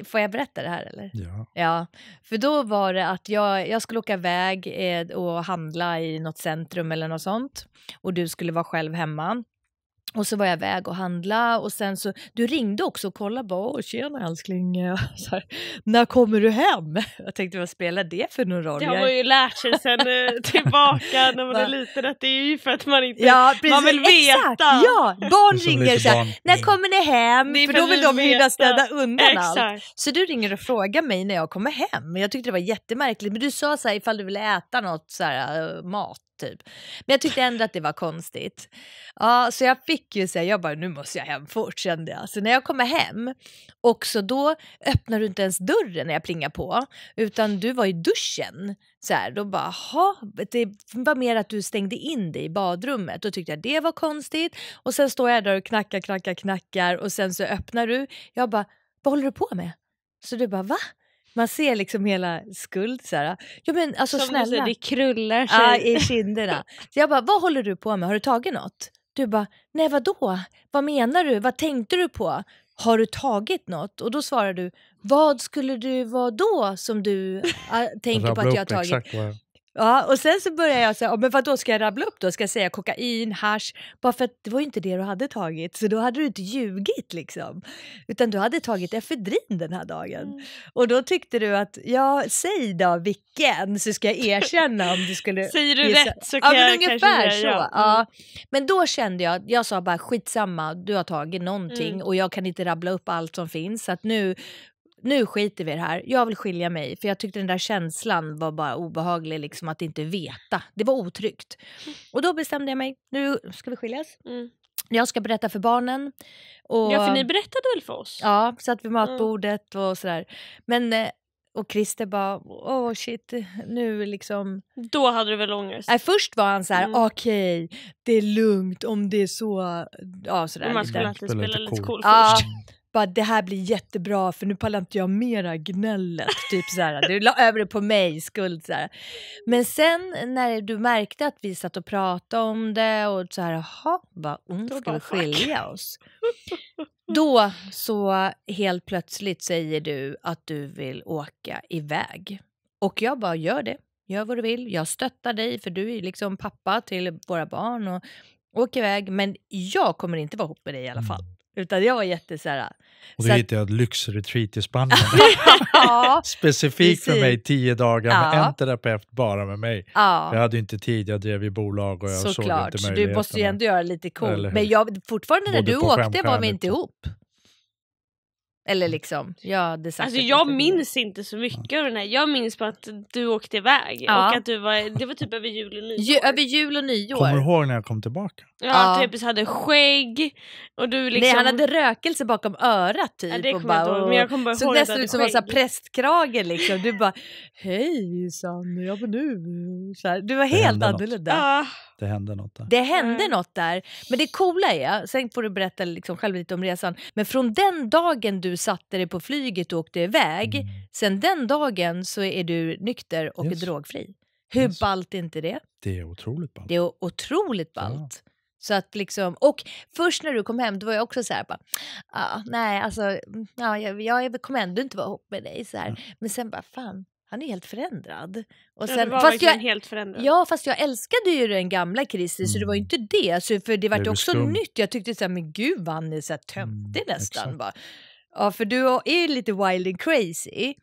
får jag berätta det här eller? Ja. ja. För då var det att jag, jag skulle åka iväg eh, och handla i något centrum eller något sånt. Och du skulle vara själv hemma. Och så var jag väg och handla och sen så, du ringde också och kollade bara, Åh, tjena älskling, eh, här, när kommer du hem? Jag tänkte vad spelar det för någon roll? Det har man ju lärt sig sen eh, tillbaka när man är liten att det är ju för att man inte, ja, precis, man vill veta. Exakt, ja, barn ringer så här, när kommer ni hem? Ni för då vill de hinna städa undan exakt. allt. Så du ringer och frågar mig när jag kommer hem. Jag tyckte det var jättemärkligt, men du sa så här ifall du vill äta något så här, eh, mat Typ. Men jag tyckte ändå att det var konstigt. Ja, så jag fick ju säga, jag bara nu måste jag hem fort kände jag. Så när jag kommer hem, också då öppnar du inte ens dörren när jag plingar på, utan du var i duschen. Så här, då bara, ha, det var mer att du stängde in dig i badrummet. Då tyckte jag det var konstigt. Och sen står jag där och knackar, knackar, knackar och sen så öppnar du. Jag bara, vad håller du på med? Så du bara, va? Man ser liksom hela skuld. Så här. Ja, men alltså, Som snälla. Säger, det krullar sig. Ah, I kinderna. Så jag bara, vad håller du på med? Har du tagit något? Du bara, nej vadå? Vad menar du? Vad tänkte du på? Har du tagit något? Och då svarar du, vad skulle du vara då som du ah, tänker på att jag har tagit? Exakt, Ja, och sen så började jag säga, men vad ska jag rabbla upp då? Ska jag säga kokain, hash? Bara för att det var ju inte det du hade tagit, så då hade du inte ljugit liksom. Utan du hade tagit efedrin den här dagen. Mm. Och då tyckte du att, ja, säg då vilken, så ska jag erkänna om du skulle... Säger du gissa. rätt så kan ja, jag ungefär kanske så. Ja. Mm. ja. Men då kände jag, jag sa bara skitsamma, du har tagit någonting mm. och jag kan inte rabbla upp allt som finns, så att nu nu skiter vi i det här, jag vill skilja mig. För jag tyckte den där känslan var bara obehaglig, liksom att inte veta. Det var otryggt. Mm. Och då bestämde jag mig, nu ska vi skiljas. Mm. Jag ska berätta för barnen. Och, ja, för ni berättade väl för oss? Ja, satt vid mm. matbordet och sådär. Men eh, och Christer bara, åh oh shit, nu liksom... Då hade du väl ångest? Nej, först var han så här, mm. okej, okay, det är lugnt om det är så... Ja, sådär. Man skulle alltid spela lite cool, cool först bara det här blir jättebra för nu pallar inte jag mera gnället. typ så här, du la över det på mig, skuld. Så här. Men sen när du märkte att vi satt och pratade om det och så här, jaha, bara, mm, ska vi skilja oss? då så helt plötsligt säger du att du vill åka iväg. Och jag bara, gör det. Gör vad du vill. Jag stöttar dig för du är liksom pappa till våra barn. Och, Åk iväg, men jag kommer inte vara ihop med dig i alla mm. fall. Utan jag var jätte så här, Och då så hittade jag ett lyxretreat i Spanien. ja, Specifikt för mig, tio dagar med en terapeut bara med mig. Ja. Jag hade ju inte tid, jag drev ju bolag och jag såg inte möjligheterna. Så du måste ju ändå göra lite coolt. Men jag, fortfarande när du åkte var vi inte ihop. Eller mm. liksom, alltså, jag hade Alltså jag minns det. inte så mycket av den här. Jag minns bara att du åkte iväg ja. och att du var, det var typ över jul och nyår. Ju, över jul och nyår. Kommer du ihåg när jag kom tillbaka? Ja, ja. typ så hade skägg och du liksom... Nej han hade rökelse bakom örat typ. Ja, det och bara, jag, och... men jag kommer bara såg nästan ut som en prästkrage liksom. Du bara, hej Sanne, jag var nu. Så här, du var helt annorlunda. Ja. Det hände något där. Det hände mm. något där. Men det coola är, sen får du berätta liksom själv lite om resan, men från den dagen du satte dig på flyget och åkte iväg, mm. sen den dagen så är du nykter och yes. drogfri. Hur yes. ballt är inte det? Det är otroligt ballt. Det är otroligt ballt. Ja. Så att liksom, och först när du kom hem, då var jag också så här, bara, ah, nej alltså, mm, ja, jag, jag kom ändå inte vara ihop med dig. Så här. Mm. Men sen bara, fan, han är helt förändrad. Och sen, ja, var fast jag, helt förändrad. Ja, fast jag älskade ju den gamla Christer mm. så det var ju inte mm. det. Så, för det var det också skum. nytt. Jag tyckte så här, men gud vad han är så här mm, töntig mm, nästan. Bara. Ja, för du är ju lite wild and crazy.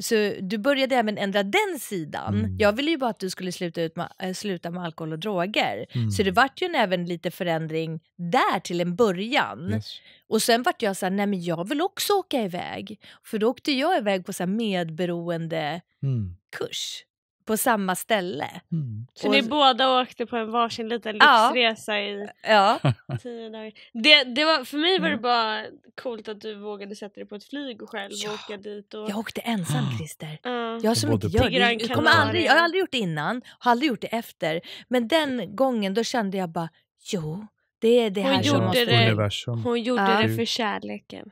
Så du började även ändra den sidan. Mm. Jag ville ju bara att du skulle sluta, ut med, eh, sluta med alkohol och droger. Mm. Så det vart ju även lite förändring där till en början. Yes. Och sen vart jag så här, nej men jag vill också åka iväg. För då åkte jag iväg på så här medberoende mm. kurs på samma ställe. Mm. Så och, ni båda åkte på en varsin liten lyxresa ja. i ja. tio dagar. Det, det var, för mig var det bara coolt att du vågade sätta dig på ett flyg själv och åka dit. Och... Jag åkte ensam ah. Christer. Uh. Jag som inte gör det. Jag, kom aldrig, jag har aldrig gjort det innan, har aldrig gjort det efter. Men den gången då kände jag bara, jo, det är det hon här som måste... Det, hon gjorde ja. det för kärleken.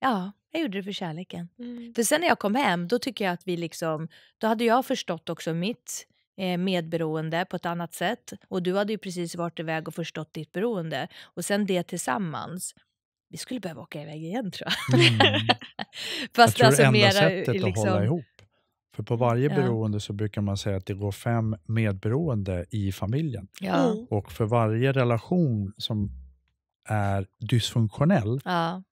Ja. Jag gjorde det för kärleken. Mm. För sen när jag kom hem, då tycker jag att vi liksom, då hade jag förstått också mitt eh, medberoende på ett annat sätt. Och du hade ju precis varit iväg och förstått ditt beroende. Och sen det tillsammans. Vi skulle behöva åka iväg igen tror jag. Mm. Fast jag tror alltså, det enda mera, sättet liksom... att hålla liksom ihop. För på varje ja. beroende så brukar man säga att det går fem medberoende i familjen. Ja. Och för varje relation som är dysfunktionell ja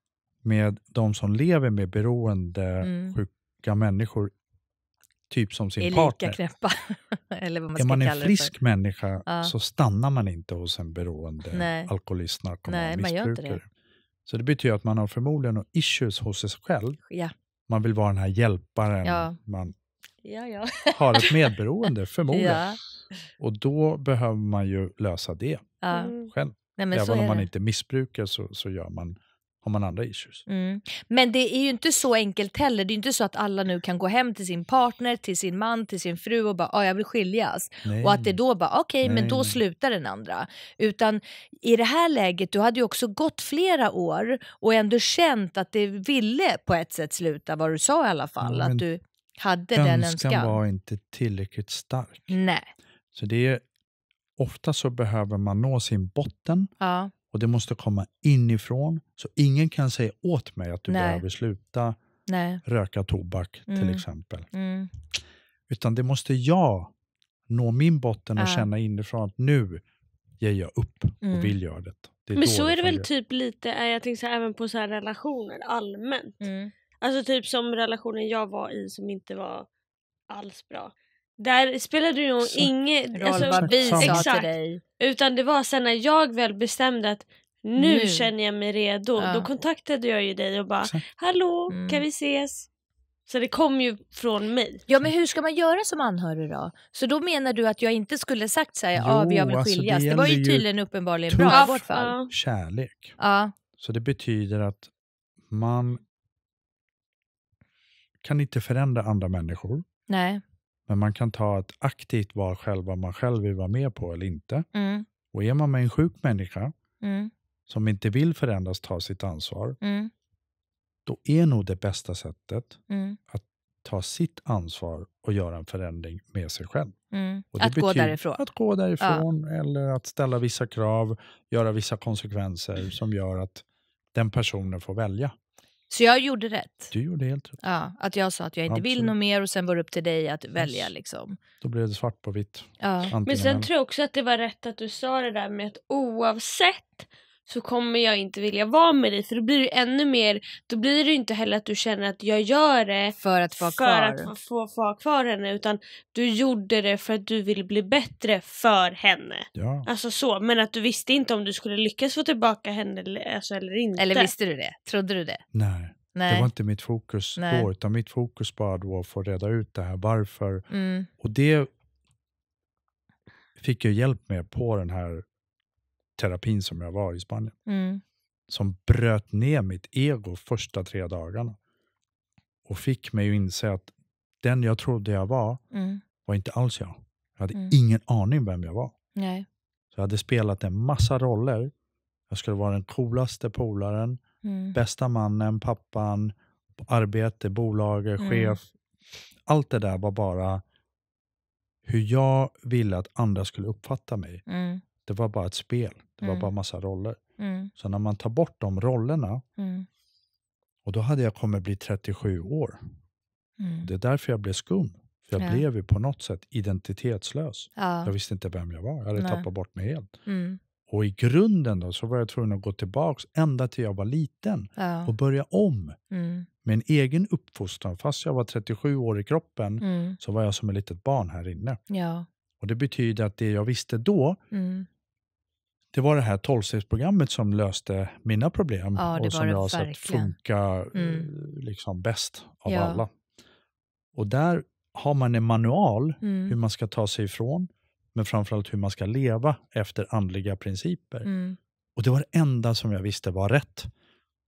med de som lever med beroende mm. sjuka människor, typ som sin är partner. knäppa. Eller vad man är man en frisk människa ja. så stannar man inte hos en beroende Nej. alkoholist, narkoman, Nej, missbrukare. Det. Så det betyder att man har förmodligen issues hos sig själv. Ja. Man vill vara den här hjälparen. Ja. Man har ett medberoende, förmodligen. Och då behöver man ju lösa det själv. Nej, Även om man det. inte missbrukar så, så gör man har man andra issues. Mm. Men det är ju inte så enkelt heller. Det är ju inte så att alla nu kan gå hem till sin partner, till sin man, till sin fru och bara ah, “jag vill skiljas” Nej. och att det då bara “okej, okay, men då slutar den andra”. Utan i det här läget, du hade ju också gått flera år och ändå känt att det ville på ett sätt sluta, vad du sa i alla fall. Ja, att du hade den önskan. Önskan var inte tillräckligt stark. Nej. Så det är, ofta så behöver man nå sin botten ja. Och det måste komma inifrån. Så ingen kan säga åt mig att du Nej. behöver sluta Nej. röka tobak mm. till exempel. Mm. Utan det måste jag nå min botten och ja. känna inifrån att nu ger jag upp och mm. vill göra det. det Men så är det väl typ lite, jag tänker så här, även på så här relationer allmänt. Mm. Alltså typ som relationen jag var i som inte var alls bra. Där spelade det nog ingen roll alltså, vad vi sa till dig. Utan det var sen när jag väl bestämde att nu, nu. känner jag mig redo. Ja. Då kontaktade jag ju dig och bara hallå mm. kan vi ses? Så det kom ju från mig. Ja men hur ska man göra som anhörig då? Så då menar du att jag inte skulle sagt så här, ja jag vill alltså, skiljas. Alltså det, det, var ju tydligen ju uppenbarligen bra i vårt fall. Ja. Kärlek. Ja. Så det betyder att man kan inte förändra andra människor. Nej. Men man kan ta ett aktivt val själv vad man själv vill vara med på eller inte. Mm. Och är man med en sjuk människa mm. som inte vill förändras ta sitt ansvar, mm. då är nog det bästa sättet mm. att ta sitt ansvar och göra en förändring med sig själv. Mm. att gå därifrån? Att gå därifrån ja. eller att ställa vissa krav, göra vissa konsekvenser som gör att den personen får välja. Så jag gjorde rätt. Du gjorde helt rätt. Ja, att jag sa att jag inte Absolut. vill något mer och sen var det upp till dig att välja. Liksom. Då blev det svart på vitt. Ja. Men sen eller. tror jag också att det var rätt att du sa det där med att oavsett så kommer jag inte vilja vara med dig för då blir det ännu mer, då blir det inte heller att du känner att jag gör det för att vara för kvar, att få, få, få kvar henne utan du gjorde det för att du vill bli bättre för henne. Ja. Alltså så, men att du visste inte om du skulle lyckas få tillbaka henne alltså, eller inte. Eller visste du det? Trodde du det? Nej. Nej. Det var inte mitt fokus Nej. då, utan mitt fokus bara då att få reda ut det här varför. Mm. Och det fick jag hjälp med på den här terapin som jag var i Spanien. Mm. Som bröt ner mitt ego första tre dagarna. Och fick mig att inse att den jag trodde jag var, mm. var inte alls jag. Jag hade mm. ingen aning vem jag var. Nej. Så jag hade spelat en massa roller. Jag skulle vara den coolaste polaren, mm. bästa mannen, pappan, arbete, bolag, mm. chef. Allt det där var bara hur jag ville att andra skulle uppfatta mig. Mm. Det var bara ett spel. Det var mm. bara massa roller. Mm. Så när man tar bort de rollerna, mm. och då hade jag kommit bli 37 år. Mm. Det är därför jag blev skum. För jag ja. blev ju på något sätt identitetslös. Ja. Jag visste inte vem jag var. Jag hade Nej. tappat bort mig helt. Mm. Och i grunden då så var jag tvungen att gå tillbaka ända till jag var liten ja. och börja om. Mm. Med en egen uppfostran. Fast jag var 37 år i kroppen mm. så var jag som ett litet barn här inne. Ja. Och Det betyder att det jag visste då, mm det var det här tolvstegsprogrammet som löste mina problem ja, och som jag har sett funka eh, mm. liksom bäst av ja. alla. Och där har man en manual mm. hur man ska ta sig ifrån, men framförallt hur man ska leva efter andliga principer. Mm. Och det var det enda som jag visste var rätt.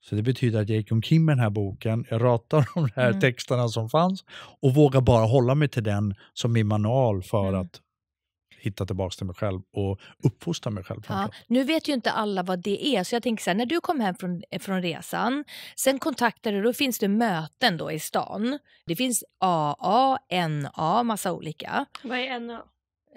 Så det betyder att jag gick omkring med den här boken, jag ratade de här mm. texterna som fanns och vågar bara hålla mig till den som min manual för mm. att hitta tillbaka till mig själv och uppfostra mig själv. Ja, nu vet ju inte alla vad det är, så jag tänker så här, när du kom hem från, från resan, sen kontaktar du, då finns det möten då i stan. Det finns AA, NA, massa olika. Vad är NA?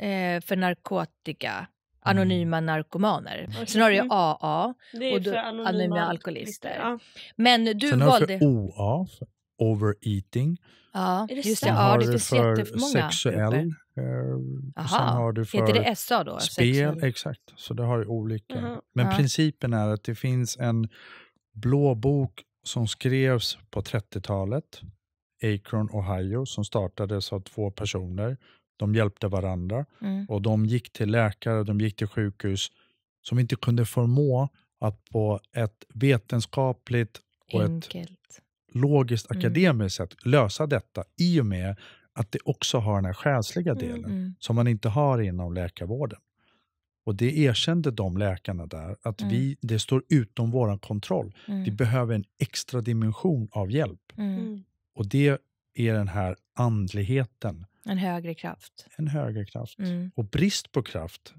Eh, för narkotika mm. anonyma narkomaner. Okay. Sen har du ju AA, mm. det och då, anonyma, anonyma alkoholister. Ja. Men du Sen har du för OA, för overeating, Ja, är det just det. Ja, har det du finns för sexuell. Eh, sen har du för Heter det SA då? Spel, exakt. Så det har ju olika. Uh -huh. Men uh principen är att det finns en blå bok som skrevs på 30-talet, Akron, Ohio, som startades av två personer. De hjälpte varandra mm. och de gick till läkare, de gick till sjukhus som inte kunde förmå att på ett vetenskapligt och Enkel. ett logiskt mm. akademiskt mm. sätt lösa detta i och med att det också har den här själsliga mm, delen mm. som man inte har inom läkarvården. Och det erkände de läkarna där, att mm. vi, det står utom vår kontroll. Mm. Vi behöver en extra dimension av hjälp. Och det är den här andligheten. En högre kraft. En högre kraft. Och brist på kraft,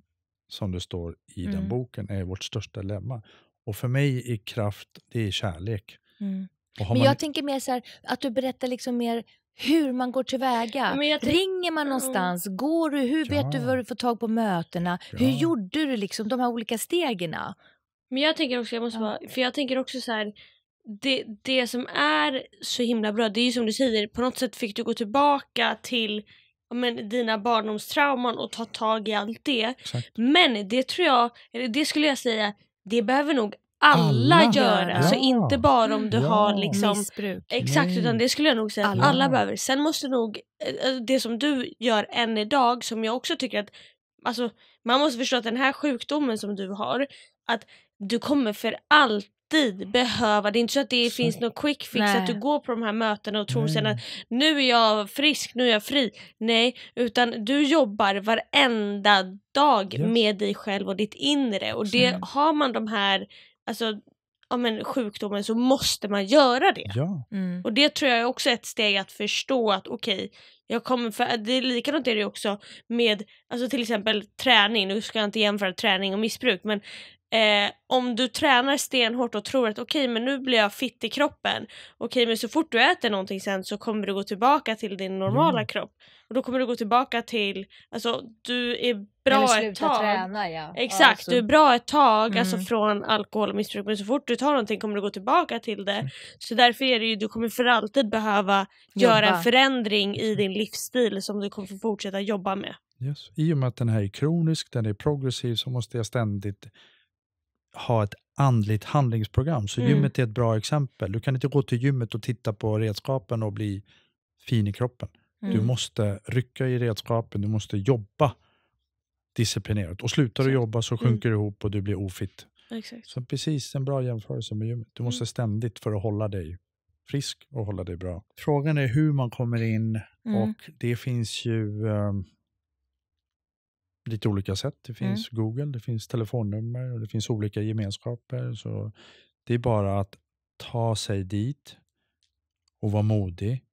som det står i den boken, är vårt största dilemma. Och för mig är kraft, det är kärlek. Mm. Men jag tänker mer så här, att du berättar liksom mer hur man går tillväga. Ringer man någonstans? Går du? Hur ja. vet du vad du får tag på mötena? Ja. Hur gjorde du liksom de här olika stegen? Men jag tänker också, jag måste bara, för jag tänker också så här, det, det som är så himla bra, det är ju som du säger, på något sätt fick du gå tillbaka till men, dina barndomstrauman och ta tag i allt det. Exakt. Men det tror jag, det skulle jag säga, det behöver nog alla, alla gör det. Alltså ja. inte bara om du ja. har liksom... Missbruk. Exakt, Nej. utan det skulle jag nog säga att alla behöver. Sen måste nog eh, eh, det som du gör än idag som jag också tycker att... Alltså, man måste förstå att den här sjukdomen som du har, att du kommer för allt alltid behöva, det är inte så att det finns någon quick fix Nej. att du går på de här mötena och tror sen att nu är jag frisk, nu är jag fri. Nej, utan du jobbar varenda dag yes. med dig själv och ditt inre och det, har man de här alltså, ja, men sjukdomen så måste man göra det. Ja. Mm. Och det tror jag är också ett steg att förstå att okej, okay, jag kommer för, det är likadant är det också med alltså till exempel träning, nu ska jag inte jämföra träning och missbruk men eh, om du tränar stenhårt och tror att okej okay, men nu blir jag fitt i kroppen, okej okay, men så fort du äter någonting sen så kommer du gå tillbaka till din normala mm. kropp och då kommer du gå tillbaka till, alltså du är bra ett tag. Träna, ja. Exakt, alltså. du är bra ett tag alltså mm. alkohol och missbruk men så fort du tar någonting kommer du gå tillbaka till det. Mm. Så därför är det ju, du kommer för alltid behöva jobba. göra en förändring i din livsstil som du kommer få fortsätta jobba med. Yes. I och med att den här är kronisk, den är progressiv så måste jag ständigt ha ett andligt handlingsprogram. Så mm. gymmet är ett bra exempel. Du kan inte gå till gymmet och titta på redskapen och bli fin i kroppen. Mm. Du måste rycka i redskapen, du måste jobba disciplinerat. Och slutar du jobba så mm. sjunker mm. du ihop och du blir ofitt. Exakt. Så precis en bra jämförelse med gymmet. Du måste mm. ständigt, för att hålla dig frisk och hålla dig bra. Frågan är hur man kommer in mm. och det finns ju um, lite olika sätt. Det mm. finns mm. Google, det finns telefonnummer och det finns olika gemenskaper. Så det är bara att ta sig dit och vara modig,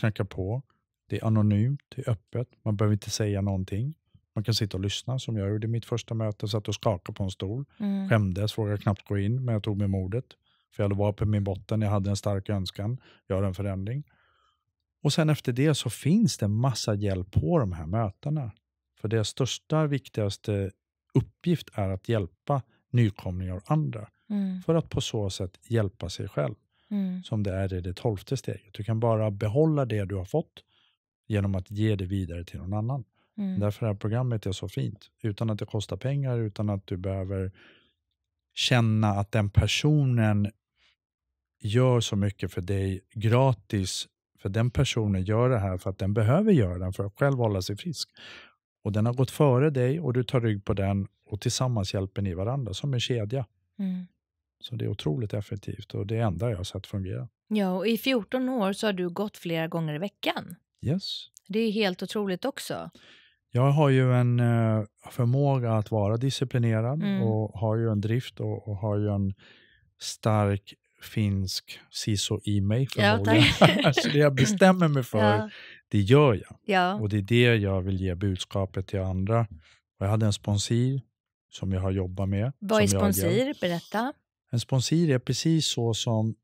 knacka på. Det är anonymt, det är öppet, man behöver inte säga någonting. Man kan sitta och lyssna som jag gjorde i mitt första möte. Satt och skakade på en stol, mm. skämdes, vågade knappt gå in, men jag tog mig modet. För jag var på min botten, jag hade en stark önskan, gör en förändring. Och sen efter det så finns det massa hjälp på de här mötena. För deras största, viktigaste uppgift är att hjälpa nykomlingar och andra. Mm. För att på så sätt hjälpa sig själv. Mm. Som det är i det tolfte steget. Du kan bara behålla det du har fått genom att ge det vidare till någon annan. Mm. Därför är det här programmet är så fint. Utan att det kostar pengar, utan att du behöver känna att den personen gör så mycket för dig gratis. För den personen gör det här för att den behöver göra det för att själv hålla sig frisk. Och Den har gått före dig och du tar rygg på den och tillsammans hjälper ni varandra som en kedja. Mm. Så det är otroligt effektivt och det enda jag har sett fungera. Ja, och i 14 år så har du gått flera gånger i veckan. Yes. Det är helt otroligt också. Jag har ju en eh, förmåga att vara disciplinerad mm. och har ju en drift och, och, har ju en stark finsk siso i mig förmodligen. Ja, så det jag bestämmer mig för, ja. det gör jag. Ja. Och det är det jag vill ge budskapet till andra. Och jag hade en sponsir som jag har jobbat med. Vad är sponsir? Berätta. En sponsir är precis så som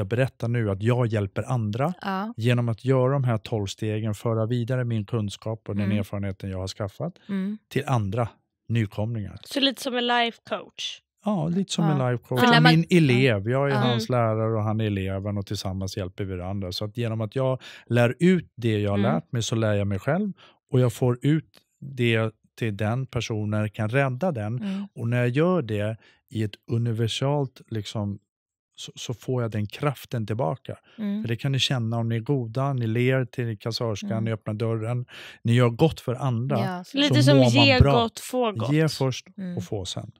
jag berättar nu att jag hjälper andra ja. genom att göra de här tolv stegen, föra vidare min kunskap och den mm. erfarenheten jag har skaffat mm. till andra nykomlingar. Så lite som en life coach? Ja, lite som ja. en life coach. Ja, min elev, jag är ja. hans mm. lärare och han är eleven och tillsammans hjälper vi varandra. Så att genom att jag lär ut det jag har mm. lärt mig så lär jag mig själv och jag får ut det till den personen, kan rädda den. Mm. Och när jag gör det i ett universalt liksom, så, så, får jag den kraften tillbaka. Mm. För det kan ni känna om ni är goda, ni ler till kassörskan, mm. ni öppnar dörren, ni gör gott för andra. Ja. Lite som ge bra. gott, få gott. Ge först mm. och få sen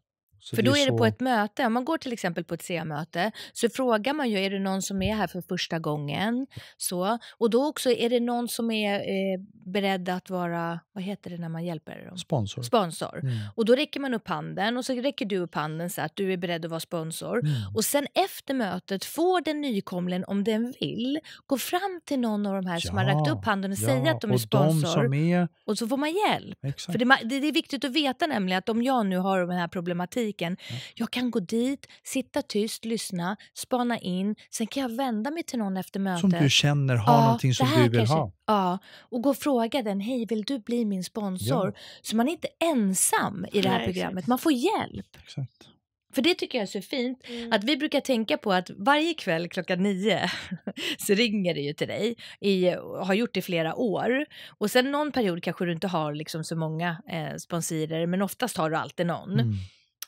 för då är så... det på ett möte, om man går till exempel på ett CA-möte så frågar man ju, är det någon som är här för första gången? Så, och då också, är det någon som är eh, beredd att vara, vad heter det när man hjälper dem? Sponsor. Sponsor. Mm. Och då räcker man upp handen och så räcker du upp handen så att du är beredd att vara sponsor. Mm. Och sen efter mötet får den nykomlingen, om den vill, gå fram till någon av de här ja, som har räckt upp handen och ja, säga att de är sponsor. De är... Och så får man hjälp. Exakt. För det, det, är viktigt att veta nämligen att om jag nu har den här problematiken musiken. Mm. Jag kan gå dit, sitta tyst, lyssna, spana in. Sen kan jag vända mig till någon efter mötet. Som du känner har ja, någonting som du vill kanske, ha. Ja, och gå och fråga den. Hej, vill du bli min sponsor? Ja. Så man är inte ensam i det här Nej, programmet. Man får hjälp. Exakt. För det tycker jag är så fint, mm. att vi brukar tänka på att varje kväll klockan nio så ringer det ju till dig, i, har gjort det i flera år. Och sen någon period kanske du inte har liksom så många eh, sponsorer, men oftast har du alltid någon. Mm.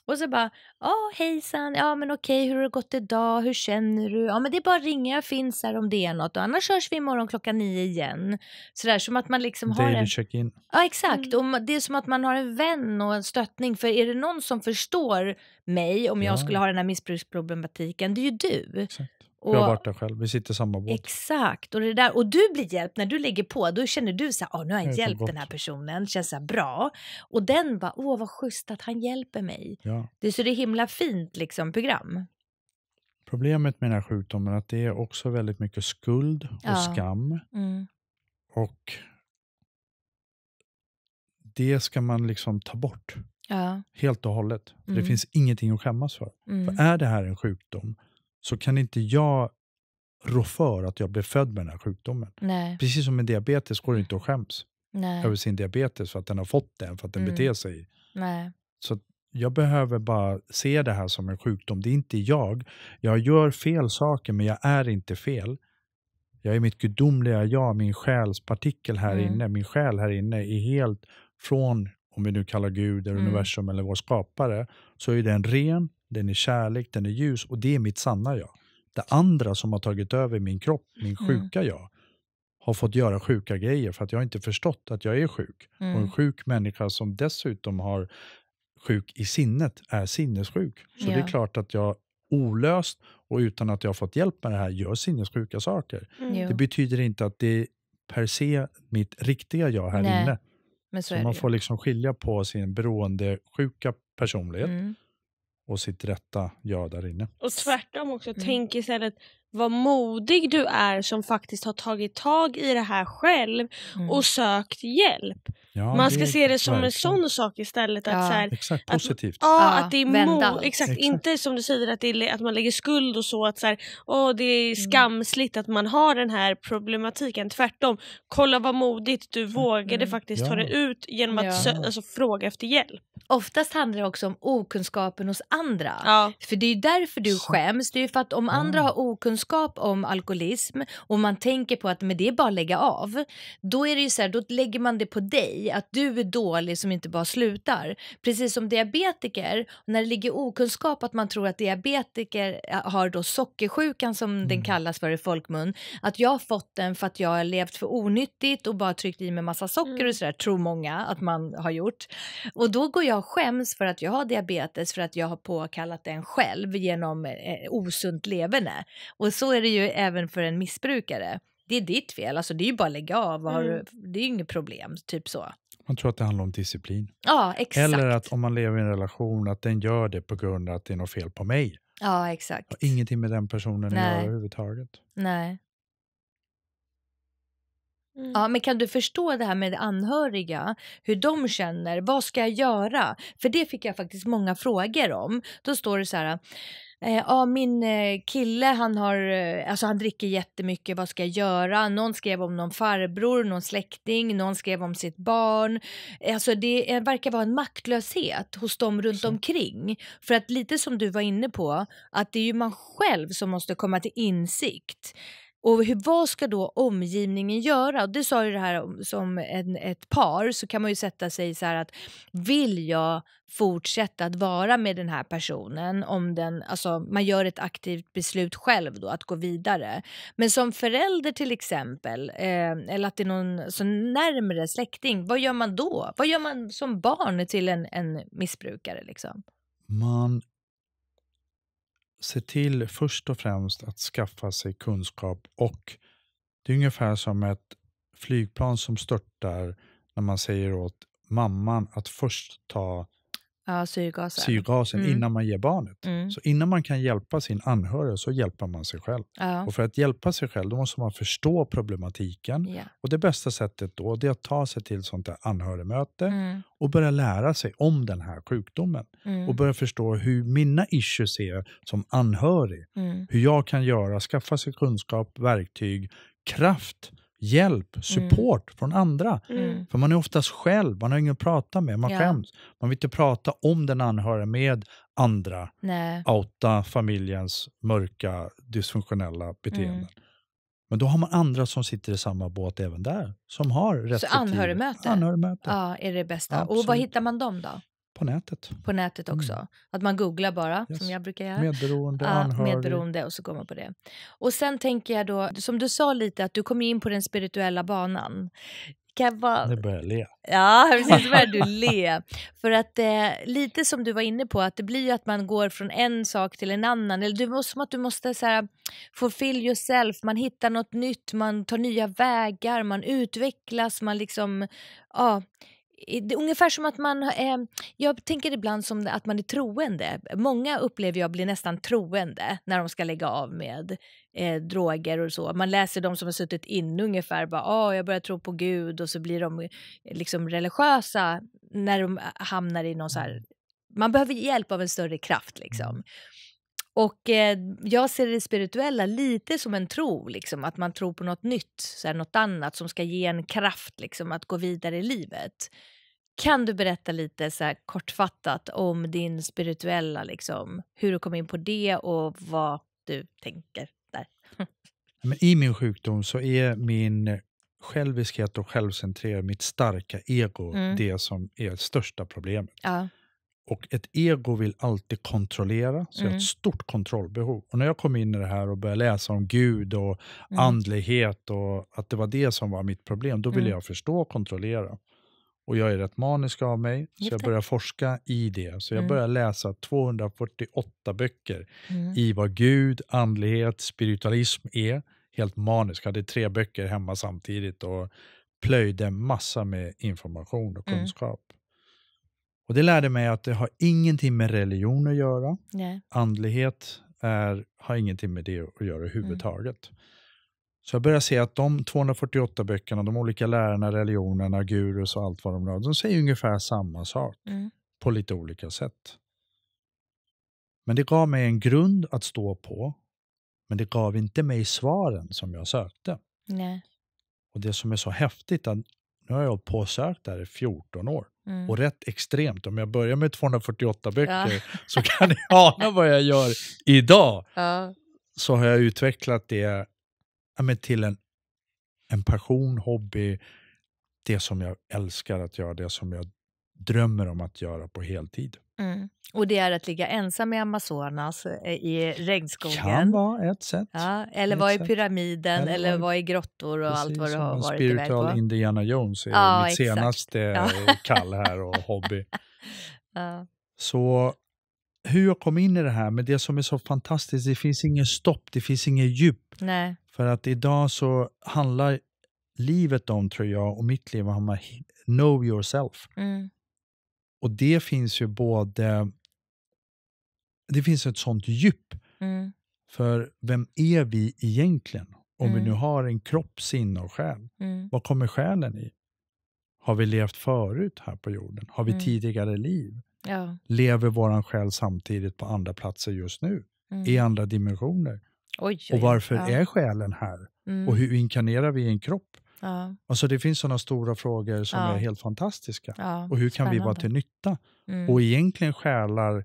Och så bara, ja hejsan, ja men okej, hur har det gått idag, hur känner du? Ja men det är bara att ringa, jag finns här om det är något och annars körs vi imorgon klockan nio igen. Sådär som att man liksom har Daily en... check-in. Ja exakt, mm. och det är som att man har en vän och en stöttning. För är det någon som förstår mig om ja. jag skulle ha den här missbruksproblematiken, det är ju du. Exakt. Och, jag har varit där själv, vi sitter i samma båt. Exakt, och, det där, och du blir hjälpt när du lägger på. Då känner du så här, oh, nu har jag hjälpt den här personen, känns så bra. Och den bara, åh vad schysst att han hjälper mig. Ja. Det är så det är himla fint liksom, program. Problemet med den här sjukdomen är att det är också väldigt mycket skuld och ja. skam. Mm. Och det ska man liksom ta bort. Ja. Helt och hållet. Mm. Det finns ingenting att skämmas för. Mm. för. Är det här en sjukdom så kan inte jag rå för att jag blev född med den här sjukdomen. Nej. Precis som med diabetes går det inte att skäms Nej. över sin diabetes för att den har fått den, för att den mm. beter sig. Nej. Så jag behöver bara se det här som en sjukdom. Det är inte jag. Jag gör fel saker, men jag är inte fel. Jag är mitt gudomliga jag, min själspartikel här mm. inne, min själ här inne är helt från, om vi nu kallar Gud, eller mm. universum eller vår skapare, så är den ren, den är kärlek, den är ljus och det är mitt sanna jag. Det andra som har tagit över min kropp, min mm. sjuka mm. jag, har fått göra sjuka grejer för att jag inte förstått att jag är sjuk. Mm. Och en mm. sjuk människa som dessutom har sjuk i sinnet är sinnessjuk. Så ja. det är klart att jag olöst och utan att jag har fått hjälp med det här gör sinnessjuka saker. Mm. Det betyder inte att det är per se mitt riktiga jag här Nej. inne. Men så, så man får liksom skilja på sin beroendesjuka personlighet mm och sitt rätta jag där inne. Och tvärtom också, mm. tänk istället vad modig du är som faktiskt har tagit tag i det här själv mm. och sökt hjälp. Ja, Man ska se det som en sån sak istället. Att ja. så här, exakt, positivt. Att, ja, att det är mo exakt, exakt, Inte som du säger att, det är, att man lägger skuld och så. Att så här, åh, det är mm. skamsligt mm. att man har den här problematiken. Tvärtom, kolla vad modigt du mm. vågade mm. faktiskt ja. ta det ut genom att alltså, fråga efter hjälp. Oftast handlar det också om okunskapen hos andra. För det är därför du skäms. Det är ju för att om andra har okunskap kunskap om alkoholism och man tänker på att men det är bara att lägga av. Då är det ju så här, då lägger man det på dig, att du är dålig som inte bara slutar. Precis som diabetiker, när det ligger okunskap att man tror att diabetiker eh, har då sockersjukan som mm. den kallas för i folkmun, att jag har fått den för att jag har levt för onyttigt och bara tryckt i mig massa socker mm. och sådär, tror många att man har gjort. Och då går jag skäms för att jag har diabetes för att jag har påkallat den själv genom eh, osunt leverne. Och så är det ju även för en missbrukare. Det är ditt fel, alltså det är ju bara att lägga av, mm. du, det är ju inget problem, typ så. Man tror att det handlar om disciplin. Ja, exakt. Eller att om man lever i en relation, att den gör det på grund av att det är något fel på mig. Ja, exakt. Jag ingenting med den personen att göra överhuvudtaget. Nej. Mm. Ja, men kan du förstå det här med anhöriga, hur de känner, vad ska jag göra? För det fick jag faktiskt många frågor om. Då står det så här, Eh, ah, min eh, kille han har, eh, alltså han dricker jättemycket, vad ska jag göra? Någon skrev om någon farbror, någon släkting, någon skrev om sitt barn. Eh, alltså det verkar vara en maktlöshet hos dem runt omkring. För att lite som du var inne på, att det är ju man själv som måste komma till insikt. Och hur, vad ska då omgivningen göra? Och du sa ju det här som en, ett par, så kan man ju sätta sig så här att vill jag fortsätta att vara med den här personen? Om den, alltså, man gör ett aktivt beslut själv då att gå vidare. Men som förälder till exempel, eh, eller att det är någon så närmre släkting, vad gör man då? Vad gör man som barn till en, en missbrukare? Liksom? Man se till först och främst att skaffa sig kunskap och det är ungefär som ett flygplan som störtar när man säger åt mamman att först ta Ja, syrgasen. Syrgasen mm. innan man ger barnet. Mm. Så innan man kan hjälpa sin anhöriga så hjälper man sig själv. Ja. Och för att hjälpa sig själv då måste man förstå problematiken. Ja. Och det bästa sättet då är att ta sig till sånt där anhörigmöte mm. och börja lära sig om den här sjukdomen. Mm. Och börja förstå hur mina issues är som anhörig. Mm. Hur jag kan göra, skaffa sig kunskap, verktyg, kraft hjälp, mm. support mm. från andra. Mm. För man är oftast själv, man har ingen att prata med, man ja. skäms. Man vill inte prata om den anhöriga med andra, Nej. outa familjens mörka, dysfunktionella beteenden. Mm. Men då har man andra som sitter i samma båt även där, som har respektive... Så anhörigmöte, anhörigmöte. Ja, är det bästa. Absolut. Och var hittar man dem då? På nätet. På nätet mm. också. Mm. Att man googlar bara, yes. som jag brukar göra. Medberoende, anhörig. medberoende och så går man på det. Och sen tänker jag då, som du sa lite, att du kom in på den spirituella banan. Kan jag bara... Nu börjar jag le. Ja, precis. Nu du le. För att eh, lite som du var inne på, att det blir ju att man går från en sak till en annan. Eller du, som att du måste så här, fulfill yourself, man hittar något nytt, man tar nya vägar, man utvecklas, man liksom... Ja, det är ungefär som att man... Eh, jag tänker ibland som att man är troende. Många upplever jag blir nästan troende när de ska lägga av med eh, droger och så. Man läser de som har suttit inne ungefär. Bara, ah, jag börjar tro på Gud och så blir de eh, liksom religiösa när de hamnar i någon så här... Man behöver hjälp av en större kraft. liksom. Mm. Och eh, jag ser det spirituella lite som en tro, liksom, att man tror på nåt nytt, så här, något annat som ska ge en kraft liksom, att gå vidare i livet. Kan du berätta lite så här, kortfattat om din spirituella, liksom, hur du kom in på det och vad du tänker där? I min sjukdom så är min själviskhet och självcentrering, mitt starka ego, mm. det som är största problemet. Ja. Och ett ego vill alltid kontrollera, så jag har ett mm. stort kontrollbehov. Och när jag kom in i det här och började läsa om Gud och mm. andlighet och att det var det som var mitt problem, då ville mm. jag förstå och kontrollera. Och jag är rätt manisk av mig, så jag började forska i det. Så jag började läsa 248 böcker mm. i vad Gud, andlighet, spiritualism är. Helt manisk, jag hade tre böcker hemma samtidigt och plöjde massa med information och kunskap. Mm. Och det lärde mig att det har ingenting med religion att göra. Nej. Andlighet är, har ingenting med det att göra mm. överhuvudtaget. Mm. Så jag börjar se att de 248 böckerna, de olika lärarna, religionerna, gurus och allt vad de har, de säger ungefär samma sak mm. på lite olika sätt. Men det gav mig en grund att stå på, men det gav inte mig svaren som jag sökte. Nej. Och det som är så häftigt, att nu har jag på och sökt det här i 14 år. Mm. Och rätt extremt. Om jag börjar med 248 böcker ja. så kan ni ana vad jag gör idag. Ja. Så har jag utvecklat det ja, till en, en passion, hobby, det som jag älskar att göra, det som jag drömmer om att göra på heltid. Mm. Och det är att ligga ensam i Amazonas eh, i regnskogen. Kan vara ett sätt. Ja, eller vara i pyramiden eller, eller vara i grottor och allt vad du har varit iväg på. Spiritual Indiana Jones är ja, mitt exakt. senaste ja. kall här och hobby. Ja. Så hur jag kom in i det här, med det som är så fantastiskt, det finns ingen stopp, det finns ingen djup. Nej. För att idag så handlar livet om, tror jag, och mitt liv handlar know yourself. Mm. Och det finns ju både... Det finns ett sånt djup. Mm. För vem är vi egentligen? Om mm. vi nu har en kropp, sinne och själ. Mm. Vad kommer själen i? Har vi levt förut här på jorden? Har vi mm. tidigare liv? Ja. Lever vår själ samtidigt på andra platser just nu? I mm. andra dimensioner? Oj, oj, och varför ja. är själen här? Och mm. hur inkarnerar vi en kropp? Ja. Alltså det finns sådana stora frågor som ja. är helt fantastiska. Ja. Och hur kan Spännande. vi vara till nytta? Mm. Och egentligen själar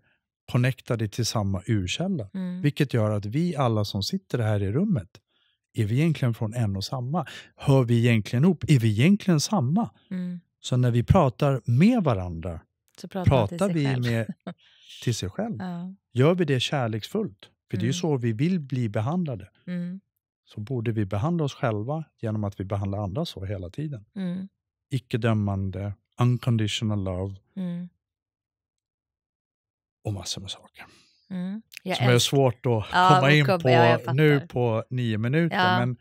connectade till samma urkälla, mm. vilket gör att vi alla som sitter här i rummet, är vi egentligen från en och samma? Hör vi egentligen ihop? Är vi egentligen samma? Mm. Så när vi pratar med varandra, så pratar, pratar vi själv. med till sig själv? Gör vi det kärleksfullt? För det är ju mm. så vi vill bli behandlade. Mm så borde vi behandla oss själva genom att vi behandlar andra så hela tiden. Mm. Icke-dömande, unconditional love mm. och massor med saker. Mm. Som är svårt att ja, komma in på ja, nu på nio minuter. Ja. Men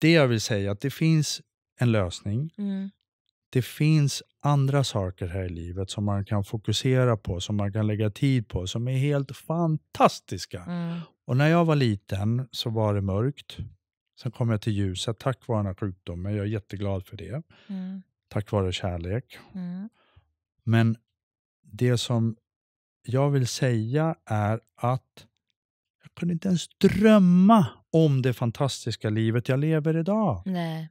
det jag vill säga är att det finns en lösning. Mm. Det finns andra saker här i livet som man kan fokusera på, som man kan lägga tid på, som är helt fantastiska. Mm. Och när jag var liten så var det mörkt. Sen kom jag till ljuset tack vare den här sjukdomen. Jag är jätteglad för det. Mm. Tack vare kärlek. Mm. Men det som jag vill säga är att jag kunde inte ens drömma om det fantastiska livet jag lever idag. Nej.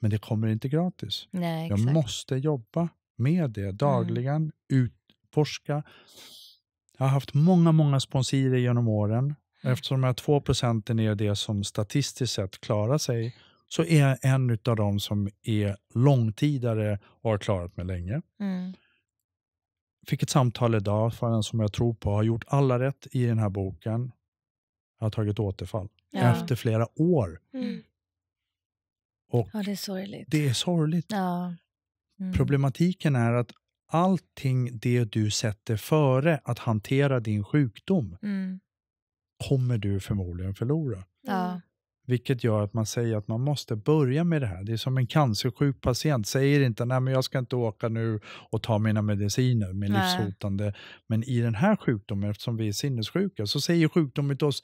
Men det kommer inte gratis. Nej, jag måste jobba med det mm. dagligen, mm. utforska. Jag har haft många, många sponsorer genom åren Eftersom de här 2 procenten är det som statistiskt sett klarar sig så är jag en av dem som är långtidare och har klarat mig länge. Mm. Fick ett samtal idag från en som jag tror på har gjort alla rätt i den här boken. Jag Har tagit återfall ja. efter flera år. Mm. Och ja, det är sorgligt. Det är sorgligt. Ja. Mm. Problematiken är att allting det du sätter före att hantera din sjukdom mm kommer du förmodligen förlora. Ja. Mm. Vilket gör att man säger att man måste börja med det här. Det är som en cancersjuk patient säger inte nej men jag ska inte åka nu och ta mina mediciner, min nej. livshotande. Men i den här sjukdomen, eftersom vi är sinnessjuka, så säger sjukdomen till oss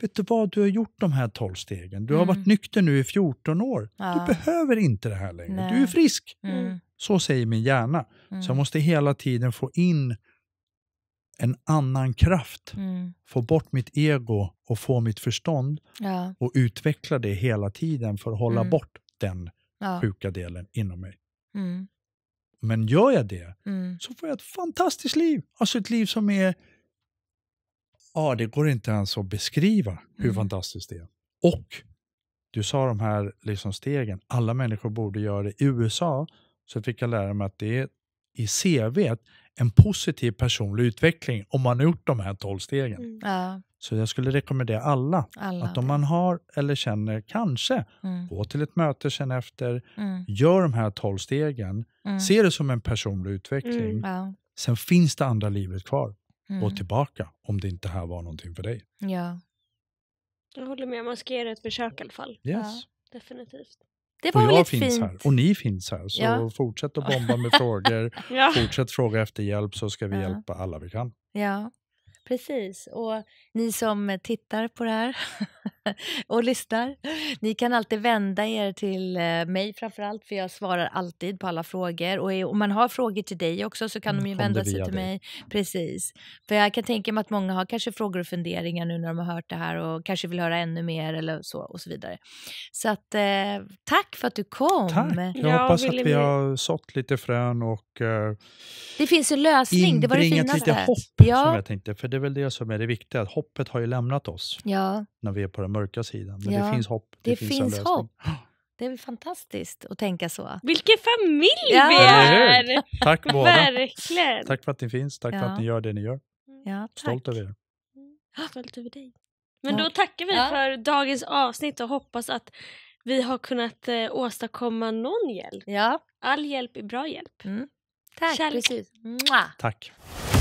Vet du vad, du har gjort de här 12 stegen. Du har varit mm. nykter nu i 14 år. Ja. Du behöver inte det här längre. Nej. Du är frisk. Mm. Så säger min hjärna. Mm. Så jag mm. måste hela tiden få in en annan kraft. Mm. Få bort mitt ego och få mitt förstånd ja. och utveckla det hela tiden för att hålla mm. bort den ja. sjuka delen inom mig. Mm. Men gör jag det mm. så får jag ett fantastiskt liv. Alltså ett liv som är... Ja, det går inte ens att beskriva hur mm. fantastiskt det är. Och du sa de här liksom stegen, alla människor borde göra det. I USA så fick jag lära mig att det är i CV en positiv personlig utveckling om man har gjort de här tolv stegen. Mm. Ja. Så jag skulle rekommendera alla, alla, att om man har eller känner, kanske, mm. gå till ett möte sen efter, mm. gör de här tolv stegen, mm. se det som en personlig utveckling. Mm, ja. Sen finns det andra livet kvar. Mm. Gå tillbaka om det inte här var någonting för dig. Ja. Jag håller med, man ska ge det ett försök i alla fall. Yes. Ja. Definitivt. Det var och jag finns fint. här och ni finns här. Så ja. fortsätt att bomba med frågor. ja. Fortsätt fråga efter hjälp så ska vi ja. hjälpa alla vi kan. Ja. Precis. Och ni som tittar på det här och lyssnar, ni kan alltid vända er till eh, mig framför för jag svarar alltid på alla frågor. Och om man har frågor till dig också så kan mm, de ju vända sig till dig. mig. Precis. För jag kan tänka mig att många har kanske frågor och funderingar nu när de har hört det här och kanske vill höra ännu mer eller så och så vidare. Så att eh, tack för att du kom. Tack. Jag hoppas att vi har sått lite frön och eh, Det finns en lösning, det var det finaste. lite hopp ja. som jag tänkte. För det är väl det som är det viktiga, att hoppet har ju lämnat oss ja. när vi är på den mörka sidan. Men ja. det finns hopp. Det, det finns, finns hopp. Det är väl fantastiskt att tänka så. Vilken familj ja. vi är! Tack båda. Verkligen. Tack för att ni finns, tack för att ni gör det ni gör. Ja, tack. Stolt över er. Mm. Ah. Stolt över dig. Men då tackar vi för dagens avsnitt och hoppas att vi har kunnat eh, åstadkomma någon hjälp. Ja. All hjälp är bra hjälp. Mm. Tack. Kärlek. Precis. Mua. Tack.